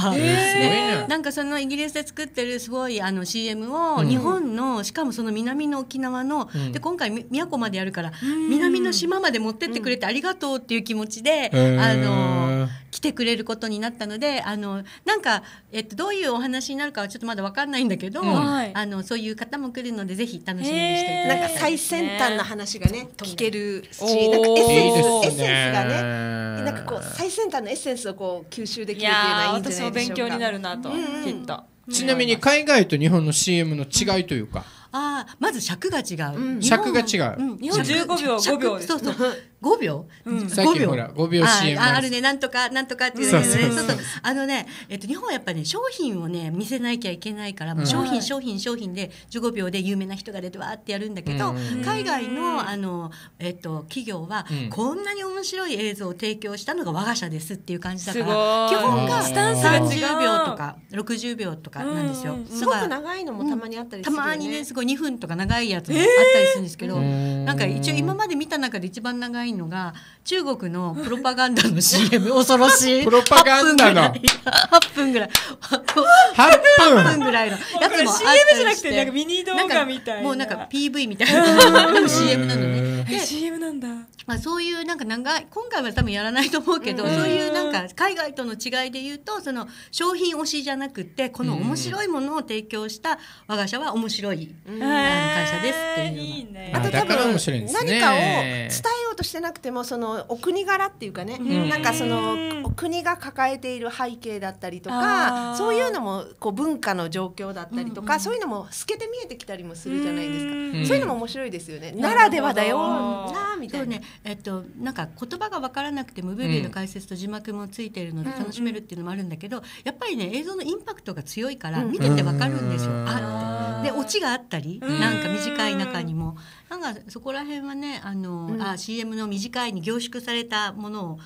なんかそのイギリスで作ってるすごいあの CM を日本の、うん、しかもその南の沖縄の、うん、で今回宮古までやるから南の島まで持ってってくれてありがとうっていう気持ちで、あの来てくれることになったのであのなんか、えっと、どういうお話になるかはちょっとまだ分かんないないんだけど、あのそういう方も来るのでぜひ楽しみにしていただきたい、なんか最先端の話がね聞けるし、なんかエッセンスエッセンスがね、なんかこう最先端のエッセンスをこう吸収できるっていうのはいいでしょ私も勉強になるなと、きっと。ちなみに海外と日本の CM の違いというか。うんああまず尺が違う、うん、尺が違う、うん、15秒5秒そうそう5秒、うん、5秒ほら5秒 CM ああるねなんとかなんとかっていうねそうそうあのね、えっと、日本はやっぱね商品をね見せなきゃいけないから、うん、商品商品商品で15秒で有名な人が出てわーってやるんだけど、うん、海外のあの、えっと、企業は、こんなに面白い映像を提供したのが我が社ですっていう感じだから基本が30秒とか60秒とかなんですよ。すごく長いのもたまにあったりするよね。たまにねすごい構2分とか長いやつもあったりするんですけど、えー、なんか一応今まで見た中で一番長いのが中国のプロパガンダの CM 恐ろしいプロパガンダの8分ぐらい8分ぐらいのやつもあったり CM じゃなくてなんかミニ動画みたいなもうなんか PV みたいなのも CM なのねで CM なんだまあ、そういうなんか長い今回は多分やらないと思うけど、うん、そういうなんか海外との違いで言うとその商品推しじゃなくてこの面白いものを提供した我が社は面白い会社ですっていうあと多分、何かを伝えようとしてなくてもそのお国柄っていうかね、うん、なんかその国が抱えている背景だったりとかそういうのもこう文化の状況だったりとか、うんうん、そういうのも透けて見えてきたりもするじゃないですか、うん、そういうのも面白いですよね、うん、ならではだよなみたいな、ね、えっと、なんか言葉が分からなくて無分類の解説と字幕もついているので楽しめるっていうのもあるんだけど、やっぱりね映像のインパクトが強いから見てて分かるんですよ。あってでオチがあったりなんか短い中にもなんかそこら辺はねあの、うん、あ CM の短いに凝縮されたものを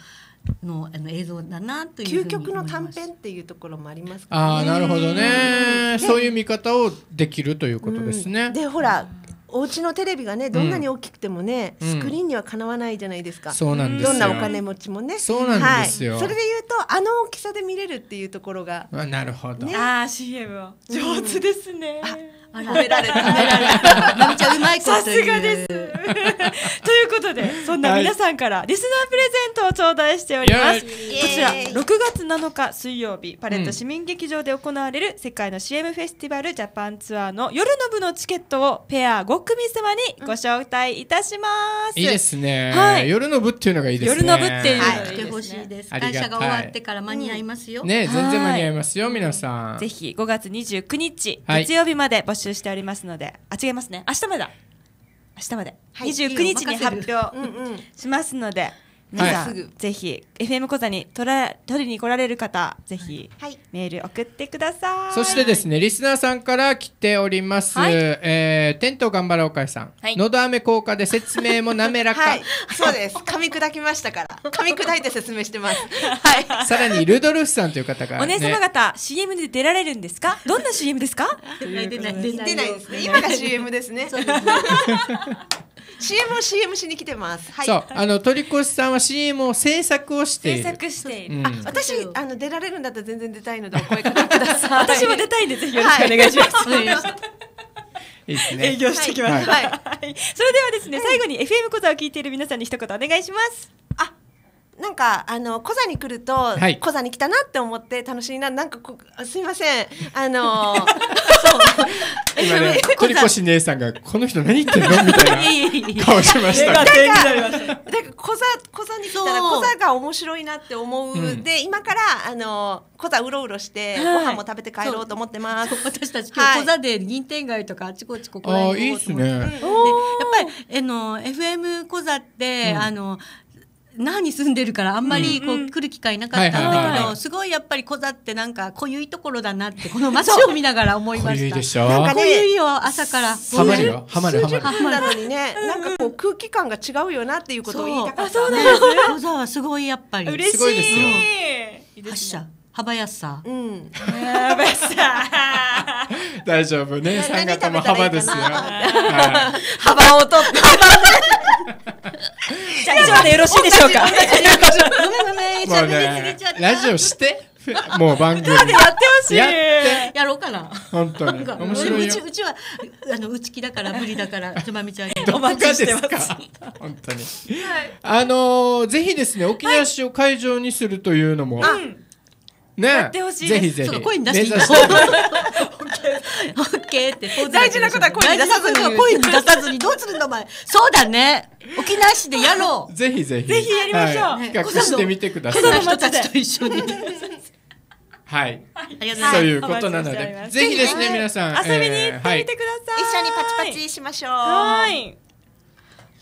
のあの映像だなという究極の短編っていうところもありますか、ね、ああなるほどね、そういう見方をできるということですね。うん、でほらお家のテレビがねどんなに大きくてもね、うん、スクリーンにはかなわないじゃないですか、うん、そうなんですどんなお金持ちもねそうなんですよ、はい、それで言うとあの大きさで見れるっていうところが、あ、なるほど、ね、ああ CM は上手ですね、褒められた。褒められた。まちゃんうまいことさすがです。ということで、そんな皆さんからリスナープレゼントを頂戴しております。こちら、6月7日水曜日、パレット市民劇場で行われる世界の CM フェスティバルジャパンツアーの夜の部のチケットをペア5組様にご招待いたします。いいですね。はい。夜の部っていうのがいいですね。夜の部っていうのがいいね。来てほしいです。会社が終わってから間に合いますよ。ね、全然間に合いますよ、皆さん。ぜひ5月29日、月曜日まで募集集しておりますのであ違いますね明日まで明日まで、はい、29日に発表しますので。皆さん、はい、ぜひ FM 講座に取ら取りに来られる方ぜひ、メール送ってくださいそしてですねリスナーさんから来ております、はえテント頑張ろうかいさん、のど飴効果で説明も滑らか、そうです噛み砕きましたから噛み砕いて説明してますはいさらにルドルフさんという方が、お姉様方 CM で出られるんですかどんな CM ですか出ないですね今が CM ですねそうですね CM を CM しに来てます。はい、そう、あの鳥越さんは CM を制作をして制作している。うん、あ、私あの出られるんだったら全然出たいのでお声かけください。私も出たいんでぜひよろしくお願いします。はいいいですね。営業してきます。はい。はい、それではですね、最後に FM 講座を聞いている皆さんに一言お願いします。あ。なんかあのコザに来ると、はい、コザに来たなって思って楽しいななんかこすいませんあのー、そう今ね堀越姉さんがこの人何言ってるのみたいな顔しましただからだからコザコザに来たらコザが面白いなって思う、うん、で今からあのー、コザうろうろして、ご飯も食べて帰ろうと思ってます私たち今日、はい、で銀天街とかあちこちここら辺あいいですね、やっぱりあの FM コザって、うん、あの那覇に住んでるからあんまりこう来る機会なかったんだけどすごいやっぱり小座ってなんか濃ゆいところだなってこの街を見ながら思いましたなんか、ね、濃ゆいよ朝からハマるよハマるハマるなのにねなんかこう空気感が違うよなっていうことを言いたかったそうなんです小座はすごいやっぱり嬉しいすごいで発射幅やさ。うん。幅やさ。大丈夫ね。三方も幅ですよ。はい、幅を取って。じゃあ以上でよろしいでしょうか。ごめんラジオして。もう番組。やってほしい。やろうかな。本当に。面白いうち、うちは、あの、内気だから、無理だから、つ まみちゃんにお待ちしてます。本当に。あの、ぜひですね、沖縄市を会場にするというのも。はいね、やってほしいぜひぜひ。声に出していい オッケーって大事なことは声に出さずに、声出さずにどうするんだお前。そうだね。沖縄市でやろう。ぜひぜひ。ぜひやりましょう。企画してみてください。の人たちと一緒に。はい。ということなので、ぜひですね皆さん遊びに行ってみてください。一緒にパチパチしましょう。はい。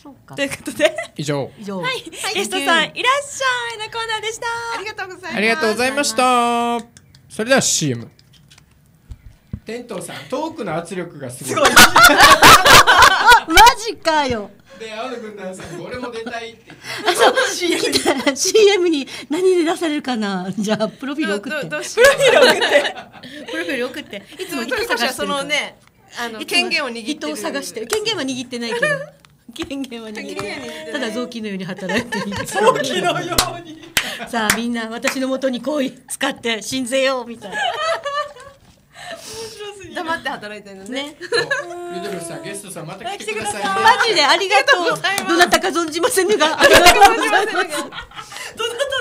そうかということで以上以上、はい、ゲストさんいらっしゃいのコーナーでしたありがとうございまありがとうございましたそれでは CM ントさんトークの圧力がすごい マジかよで青野君とさん俺も出たいってあそう CM, に CM に何で出されるかなじゃあプロフィール送ってプロフィール送って プロフィール送っていつも人探してるそのねあの権限を握ってを探してる権限は握ってないけど権限は握れただ臓器のように働いている臓器のようにさあみんな私のもとに行為使ってんぜようみたいな黙って働いてるのね。ねルドルさん、ゲストさん、また来てください、ね、マジでありがとう。どなたか存じませんが、ありがとうございます。どな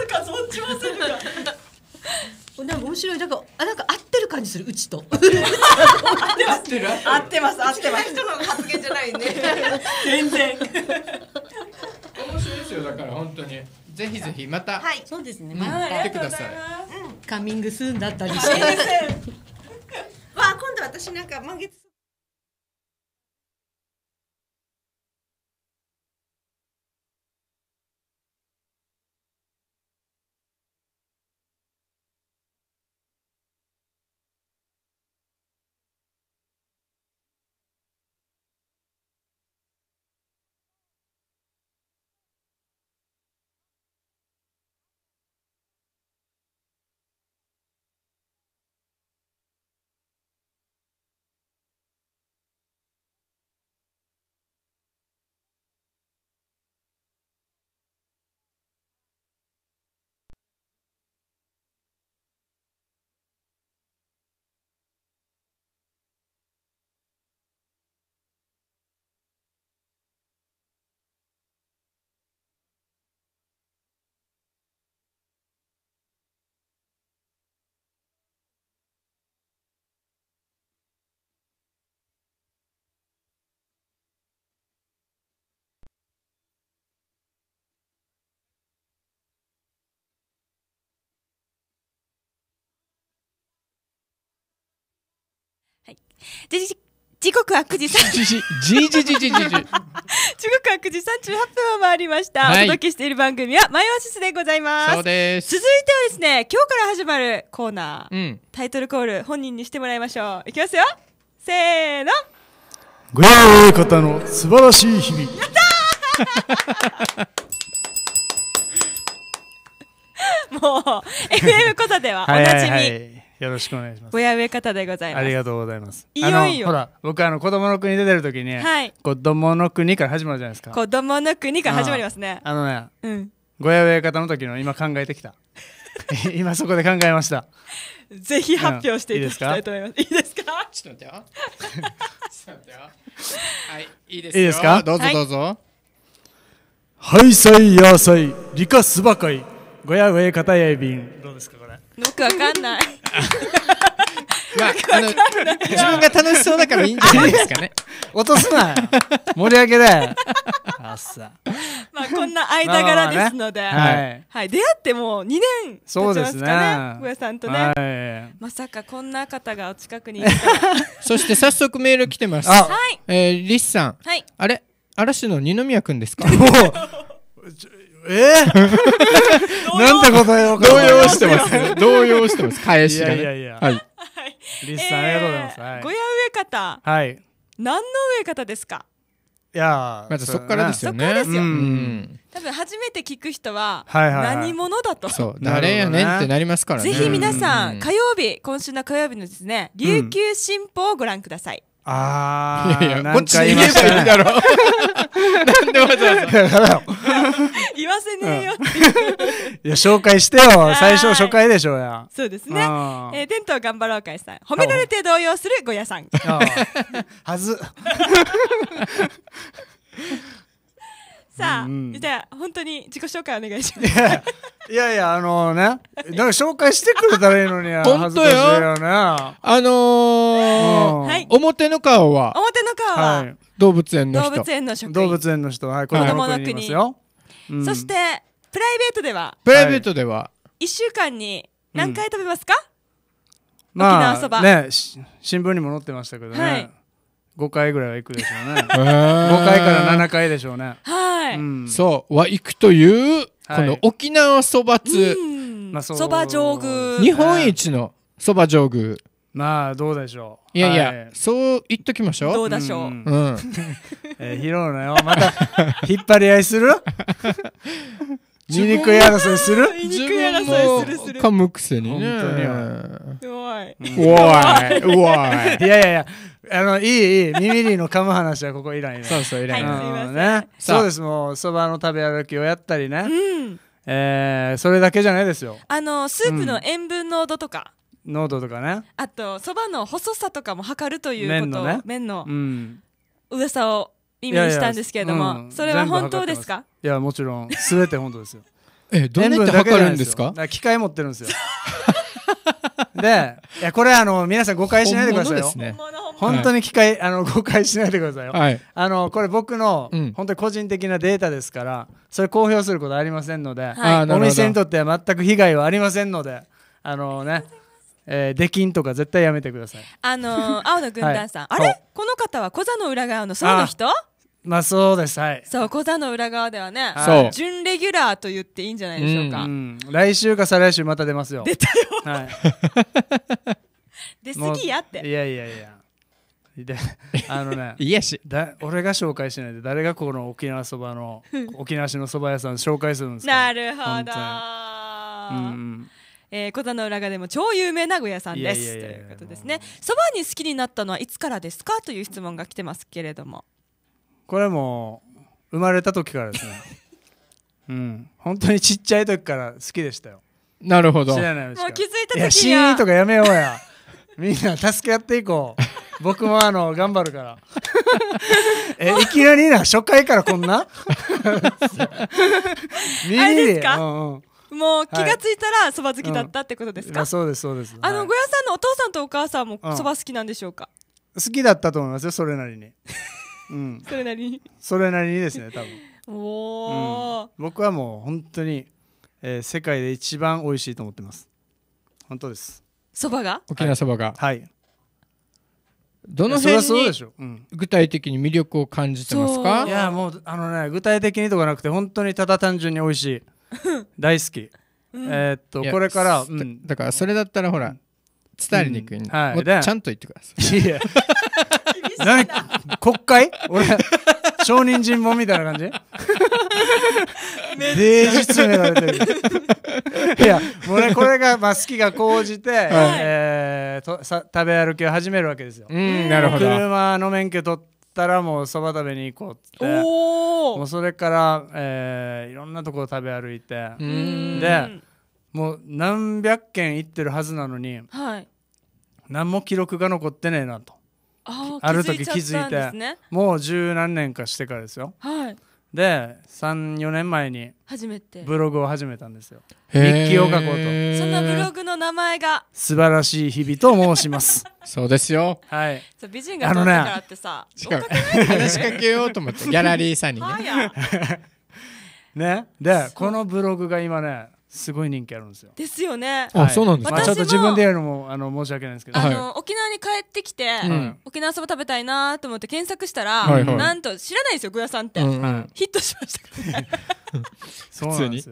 たか存じませんが。なんか 面白い、なんかするうちと合ってる合ってます合ってます人の発言じゃないね全然面白いですよだから本当にぜひぜひまた、はい、そうですね、うん、来てください、うん、カミングスーンだったりしてま あ今度私なんか満月はい。じじ、時刻は9時3時。じ時時時時時時刻は9時38分を回りました。はい、お届けしている番組は、マイオシスでございます。そうです。続いてはですね、今日から始まるコーナー、うん、タイトルコール、本人にしてもらいましょう。いきますよ。せーの。ご用意方の素晴らしい日々。やったー もう、FM コザではおなじみ。はいはいはいよろしくお願いします。親上方でございます。ありがとうございます。いよいよ。ほら、僕あの子供の国出てる時に、はい、子供の国から始まるじゃないですか。子供の国から始まりますね。あのね、うん、親上方の時の今考えてきた。今そこで考えました。ぜひ発表していただきたいと思います。いいですか？ちょっと待ってよ。ちょっと待ってよ。はい、いいですいいですか？どうぞどうぞ。はい、さいやさい、理科すばかい、ごやごやかたやいびん。どうですかこれ？よくわかんない。まあ、あの自分が楽しそうだからいいんじゃないですかね。落とすな盛り上げだよ。あっさ。まあこんな間柄ですので、はい、はい、出会ってもう2年経ちますかね、小屋、ね、さんとね、まさかこんな方がお近くにそして早速メール来てます。はい、えリスさん、はい、あれ嵐の二宮君ですか。えー、なんて答えようか動揺してます 動揺してます。返しが、ね。いやいやいや。はい。リスさん、ありがとうございます。はい、ごや植え方。はい。何の植え方ですかいやまずそこからですよね。そこですよ。うん、多分初めて聞く人は、何者だと。そう、誰やねんってなりますからね。ぜひ皆さん、火曜日、今週の火曜日のですね、琉球新報をご覧ください。ああ。いやいや、こっちに言ばいいだろ。なんでわざわざ。言わせねえよいや、紹介してよ。最初初回でしょうや。そうですね。えー、テント頑張ろうかいさん。褒められて動揺するごヤさん。はず。さあ、じゃあ本当に自己紹介お願いします。いやいや、あのね、なんか紹介してくれたらいいのに、本当よ。あの表の顔は、表の顔は、動物園の人、動物園の職員、動物園の人、はい、子供の国そして、プライベートでは、プライベートでは、一週間に何回食べますか？沖縄そば。ね、新聞にも載ってましたけどね。5回ぐらいは行くでしょうね5 回から7回でしょうねはい、うん、そうは行くという、この沖縄そばつ、そば上宮日本一のそば上宮まあどうでしょういやいや、はい、そう言っときましょうどうでしょう、うん、う えー、拾うなよまた引っ張り合いする醜い争いする醜い争いするする噛むくせに本当にういうわいうわいいやいやいやあのいいいいミミリーの噛む話はここ以来ねそうそう以来、ね、そうですもうそばの食べ歩きをやったりね、うんえー、それだけじゃないですよあのスープの塩分濃度とか、うん、濃度とかねあとそばの細さとかも測るということ麺の,、ね、うん、噂を意味したんですけれども、うん、それは本当ですかいやもちろん全て本当ですよ えどうやって測るんですか 機械持ってるんですよでいやこれあの皆さん誤解しないでくださいよ本物本当に機会、はい、あの誤解しないでくださいよ、はい、あのこれ僕の、本当に個人的なデータですからそれ公表することありませんので、はい、お店にとっては全く被害はありませんのであのねえー、出禁とか絶対やめてください。あのー、青の軍団さん、あれこの方は小座の裏側のそうの人まあそうです、はい。そう、小座の裏側ではね、そう。準レギュラーと言っていいんじゃないでしょうか。うん、来週か再来週また出ますよ。出たよ。はい。出すぎやって。いやいやいや。であのねいや しだ俺が紹介しないで誰がこの沖縄そばの沖縄市のそば屋さん紹介するんですかなるほど、うんえー、小の裏側でも超有名な具屋さんですということですねそばに好きになったのはいつからですかという質問が来てますけれどもこれも生まれた時からですね うん本当にちっちゃい時から好きでしたよなるほど知らないもう気づいた時には死とかやめようやみんな助け合っていこう。僕もあの頑張るからえいきなりな初回からこんな あれですか、うんうんもう気がついたらそば好きだったってことですか、うん、そうですそうですあの、はい、さんのお父さんとお母さんもそば好きなんでしょうか、うん、好きだったと思いますよそれなりに、うん、それなりにそれなりにですね多分 おお、うん、僕はもう本当に、えー、世界で一番美味しいと思ってます本当ですそばが沖縄そばが、はい、どの辺に具体的に魅力を感じてますかいやもうあのね具体的にとかなくて本当にただ単純に美味しい 大好き、えっとこれから、うん、だからそれだったらほら伝えにくい、うんはい、ちゃんと言ってください。何国会俺、証人尋問みたいな感じめられてる。いや、俺これが、まあ、好きが高じて、はい、えー、とさ食べ歩きを始めるわけですよ。うん、なるほど。車の免許取ったらもうそば食べに行こうっつてもうそれから、えー、いろんなところ食べ歩いてでもう何百軒行ってるはずなのに、はい、何も記録が残ってねえなと。ある時気づいて、もう十何年かしてからですよ、で34年前にブログを始めたんですよ日記を書こうとそのブログの名前が素晴らしい日々と申します そうですよはい美人があのね話しかけようと思って ギャラリーさんにね ねでこのブログが今ねすごい人気あるんですよ。ですよね。あ、そうなんですか、まあ。ちょっと自分でやるのもあの申し訳ないんですけど。あの、沖縄に帰ってきて、沖縄そば食べたいなと思って検索したら、なんと知らないですよ具屋さんって、ヒットしました 普通に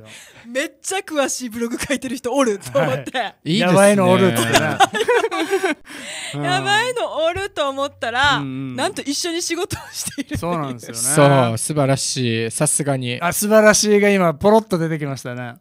めっちゃ詳しいブログ書いてる人おると思って、はい、いいやばいのおるって やばいのおると思ったら、うん、なんと一緒に仕事をしているそうなんですよねそう素晴らしいさすがにあ素晴らしいが今ポロッと出てきましたね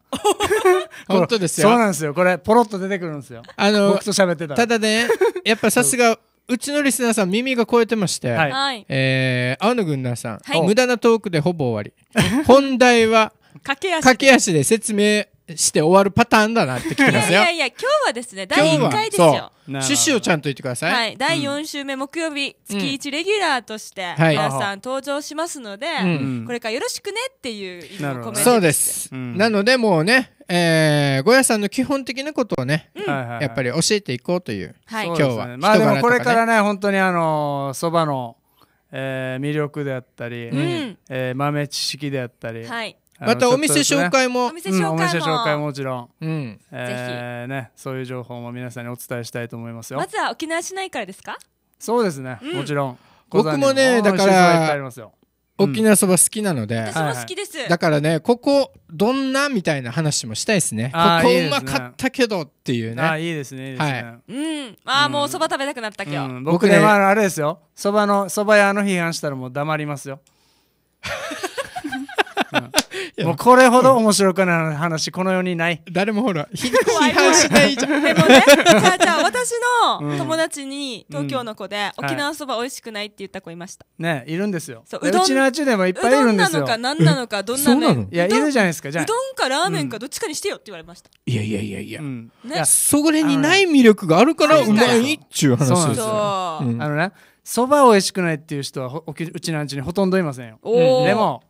本当ですよそうなんですよこれポロッと出てくるんですよあの僕と喋ってたただねやっぱさすがうちのリスナーさん耳が超えてまして、はい、えー、青野軍団さん、はい、無駄なトークでほぼ終わり本題は駆け足で説明して終わるパターンだなってきてますよ。いやいや今日はですね、第1回ですよ。趣旨をちゃんと言ってください。はい、第4週目木曜日、月1レギュラーとして、皆さん登場しますので、これからよろしくねっていうコメントそうです。なので、もうね、えー、ゴヤさんの基本的なことをね、やっぱり教えていこうという、はい、今日は。まあでもこれからね、本当にあの、そばの、えー、魅力であったり、うんえー、豆知識であったり、はい、またお店紹介も、ね、お店紹介ももちろん、うんえー、ね、そういう情報も皆さんにお伝えしたいと思いますよまずは沖縄市内からですかそうですね、もちろん僕もねだから沖縄そば好きなので、私も好きです、だからねここどんなみたいな話もしたいですねここうまかったけどっていうねあいいですねはいうんあもうそば食べたくなった今日、僕ね、あ、あれですよそばのそば屋の批判したらもう黙りますよ もうこれほど面白くない話、この世にない。誰もほら、批 判しないじゃん。でもね、じゃあじゃあ私の友達に東京の子で、沖縄そば美味しくないって言った子いました。ね、いるんですよ。そう、うどん。うちのうちでもいっぱいいるんですよ。うどんなのか何なのか、どんな麺。いや、いるじゃないですか、じゃあ。うどんかラーメンかどっちかにしてよって言われました。いやいやいやいや。ね。それにない魅力があるからうまいっちゅう話ですよ。あのね、そば美味しくないっていう人はうちのうちにほとんどいませんよ。でも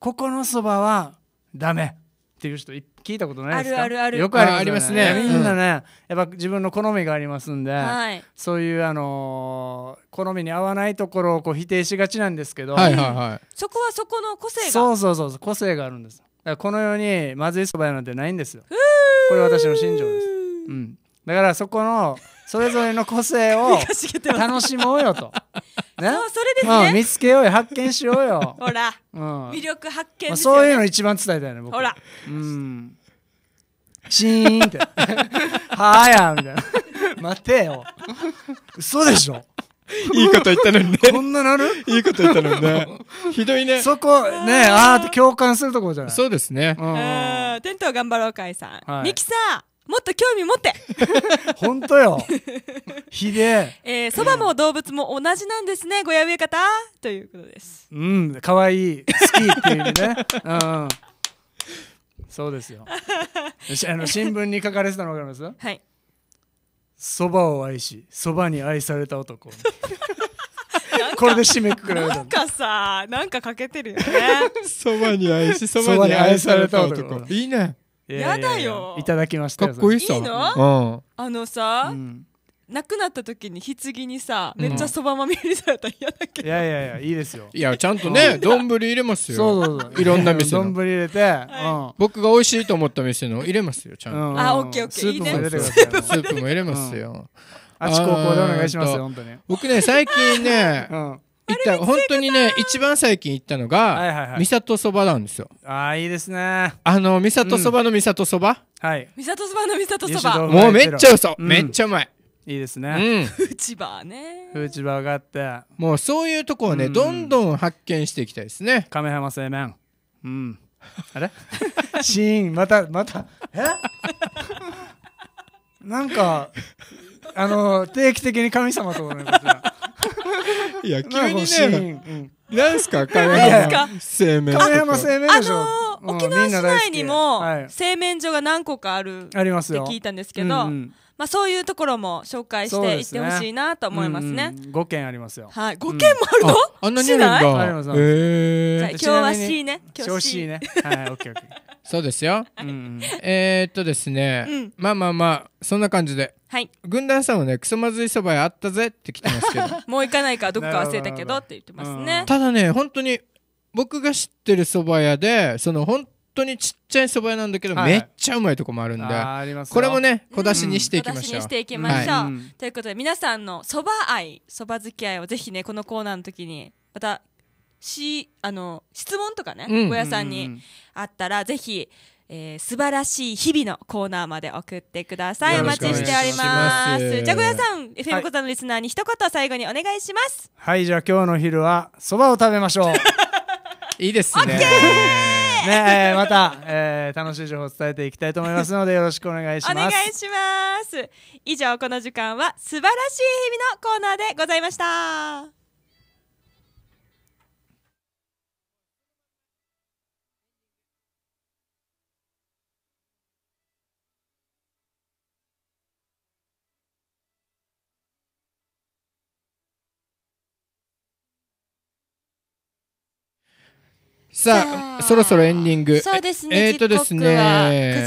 ここのそばはダメっていう人聞いたことないですかあるあるよくありますね、ね、みんなね、やっぱ自分の好みがありますんで、はい、そういうあのー、好みに合わないところをこう否定しがちなんですけど、はいはいはい、そこはそこの個性がそうそうそう個性があるんですあ、この世にまずいそば屋なんてないんですよこれ私の信条です、うん、だからそこのそれぞれの個性を楽しもうよと。ね、そうそれですね、うん、見つけようよ発見しようよほら、うん、魅力発見、ねまあ、そういうの一番伝えたいね僕ほらうんシーンって「はーや」みたいな「待てよ嘘でしょ」いいこと言ったのにね。こんななるいいこと言ったのにね。ひどいね。そこ、ね、あーって共感するところじゃないそうですね。うん。テント頑張ろういさん。ミキサーもっと興味持って 本当よひでえ そ、ばも動物も同じなんですね、ごや植え方ということですうん可愛いい好きっていうね うんそうですよあの新聞に書かれてたの分かりますはいそばを愛しそばに愛された男これで締めくくられたなんかさなんか欠けてるよねそばに愛しそばに愛された男いいねやだよいただきましたかっこいいさいいの、うん、あのさ、うん、亡くなった時に棺にさめっちゃそばまみれされたら嫌だけど、うん、いやいやいやいいですよいやちゃんとね丼入れますよそうそうそういろんな店の丼入れて、はい、僕が美味しいと思った店の入れますよちゃんと、うんうん、あオッケーオッケーいいねスープも入れますよ、あち高校でお願いしますよ、本当に。僕ね、最近ね、うん、行った本当にね一番最近行ったのが、三郷そばなんですよああいいですねあの三郷そばの三郷そば、はい三郷そばの三郷そばもうめっちゃうそ、めっちゃうまいいいですね、うん、フーチバーねフーチバーがあってもうそういうとこをね、どんどん発見していきたいですね亀浜製麺うんあれ シーンまたまたえなんかあの定期的に神様とねこすら いや、急にね、何すか亀山製麺亀山製麺所。あのー、沖縄市内にも製麺所が何個かあるありって聞いたんですけど、あまあ、そういうところも紹介していってほしいなと思いますね。す、ねうん、5件ありますよ。はい、5軒もあるの、うん、あんなにあるんだ。あります。えー、今日は C ね。今日 C ね。はい、オッケーオッケー。そうですよ、うん、えっとですね、うん、まあまあまあそんな感じではい、軍団さんはね、クソまずいそば屋あったぜって来てますけど。もう行かないか、どっか忘れたけどって言ってますね。ただね、本当に、僕が知ってるそば屋で、その本当にちっちゃい蕎麦屋なんだけど、はい、めっちゃうまいとこもあるんで、これもね、小出しにしていきましょう。うん、小出しにしていきましょう。はい、ということで、皆さんの蕎麦愛、蕎麦付き合いをぜひね、このコーナーの時に、またしあの質問とかね、うん、屋さんにあったら、ぜひ、えー、素晴らしい日々のコーナーまで送ってくださいお待ちしておりますじゃあ屋さん、はい、FM コザのリスナーに一言最後にお願いしますはいじゃあ今日の昼はそばを食べましょう いいですねね、えー、また、えー、楽しい情報を伝えていきたいと思いますのでよろしくお願いします。お願いします。以上この時間は素晴らしい日々のコーナーでございました。さあそろそろエンディングそうですねえっ、ー、とですね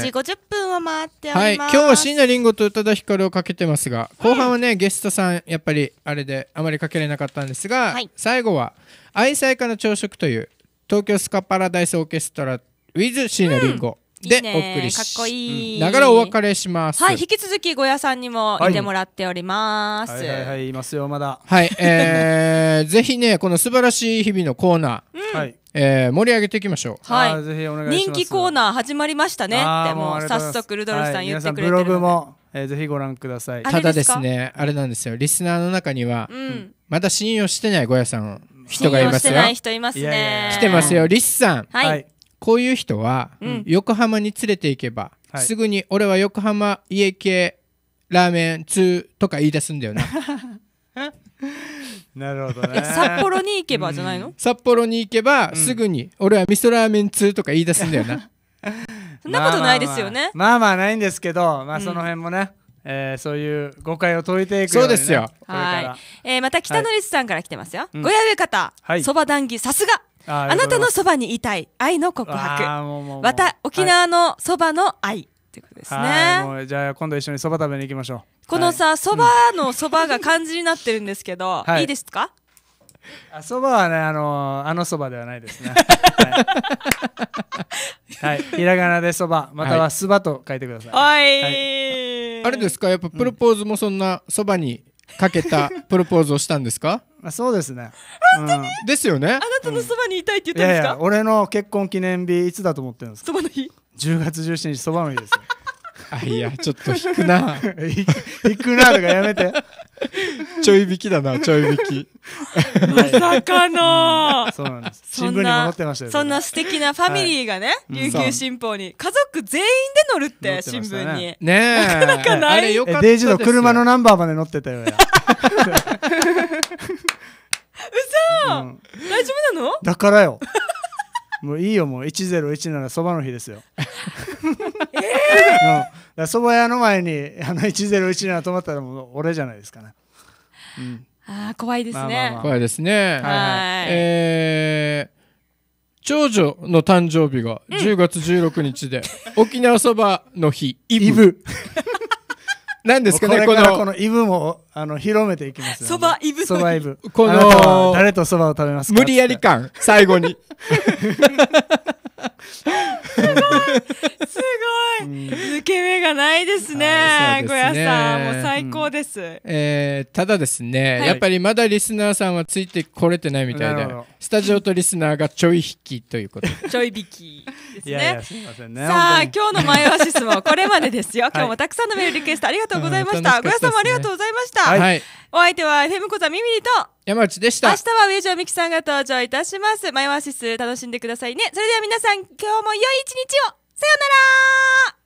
9時50分を回ってはい、今日は椎名林檎と宇多田ヒカルをかけてますが後半はね、ゲストさんやっぱりあれであまりかけれなかったんですが、はい、最後は「愛妻家の朝食」という東京スカパラダイスオーケストラウィズ椎名林檎、うんでお送りしながらお別れしますはい引き続きゴヤさんにもいてもらっております、はい、はいはい、はい、いますよまだはいえー、ぜひねこの素晴らしい日々のコーナー、うん、はいえー、盛り上げていきましょう。はい。ぜひお願いします。人気コーナー始まりましたね。でも早速ルドルフさん言ってくれてる、はい、ブログも、えー、ぜひご覧ください。ただですね、あれなんですよ。リスナーの中には、うん、まだ信用してないゴヤさん人がいますよ。人いますね。来てますよ、リスさん。はい。こういう人は、うん、横浜に連れて行けば、はい、すぐに俺は横浜家系ラーメン通とか言い出すんだよな。なるほどね札幌に行けばじゃないの、うん、札幌に行けばすぐに、俺は味噌ラーメン通とか言い出すんだよな そんなことないですよねまあまあ、まあ、ないんですけどまあその辺もね、うん、えー、そういう誤解を解いていくように、ね、そうですよはい、えー、また北の律さんから来てますよ、はい、ごやべ方そば、はい、談義さすがああなたのそばにいたい愛の告白また沖縄のそばの愛、はい、ってことですねじゃあ今度一緒にそば食べに行きましょうこのさそば、のそばが漢字になってるんですけど、はい、いいですかあそばはねあのー、あのそばではないですね はい、はい、ひらがなでそばまたはすばと書いてください、はい、あれですかやっぱプロポーズもそんなそばにかけた プロポーズをしたんですかあそうですね。本当に、うん、ですよね。あなたのそばにいたいって言ったんですか、うん、いやいや俺の結婚記念日いつだと思ってるんですそばの日10月17日そばめです あいやちょっと引くな 引くなとかやめてちょい引きだなちょい引きまさかの、うん、そうなんです新聞にも載ってましたよそんな素敵なファミリーがね、はい、琉球新報に家族全員で乗るって、ね、新聞にねえなかなかないあれよかデイジの車のナンバーまで乗ってたよ 嘘、うん、大丈夫なのだからよもういいよもう1017そばの日ですよ。えー、そば屋の前にあの1017止まったらもう俺じゃないですかね。うん、あ怖いですね、まあまあまあ、怖いですね。はい、はい、えー長女の誕生日が10月16日で、うん、沖縄そばの日イブ。イブ何ですかね、この。このイブも、あの、広めていきます。そばイブ。そばイブ。この、誰とそばを食べますか無理やり感、最後に。すごいすごい、抜け目がないですね小屋、さんもう最高です、うん、えー、ただですね、はい、やっぱりまだリスナーさんはついてこれてないみたいでスタジオとリスナーがちょい引きということちょい引きですねませんねさあ今日のマイオシスもこれまでですよ、はい、今日もたくさんのメールリクエストありがとうございました小屋、さんもありがとうございました、はいお相手は FM コザミミリと山内でした。明日は上条美樹さんが登場いたします。マイオアシス楽しんでくださいね。それでは皆さん、今日も良い一日をさようなら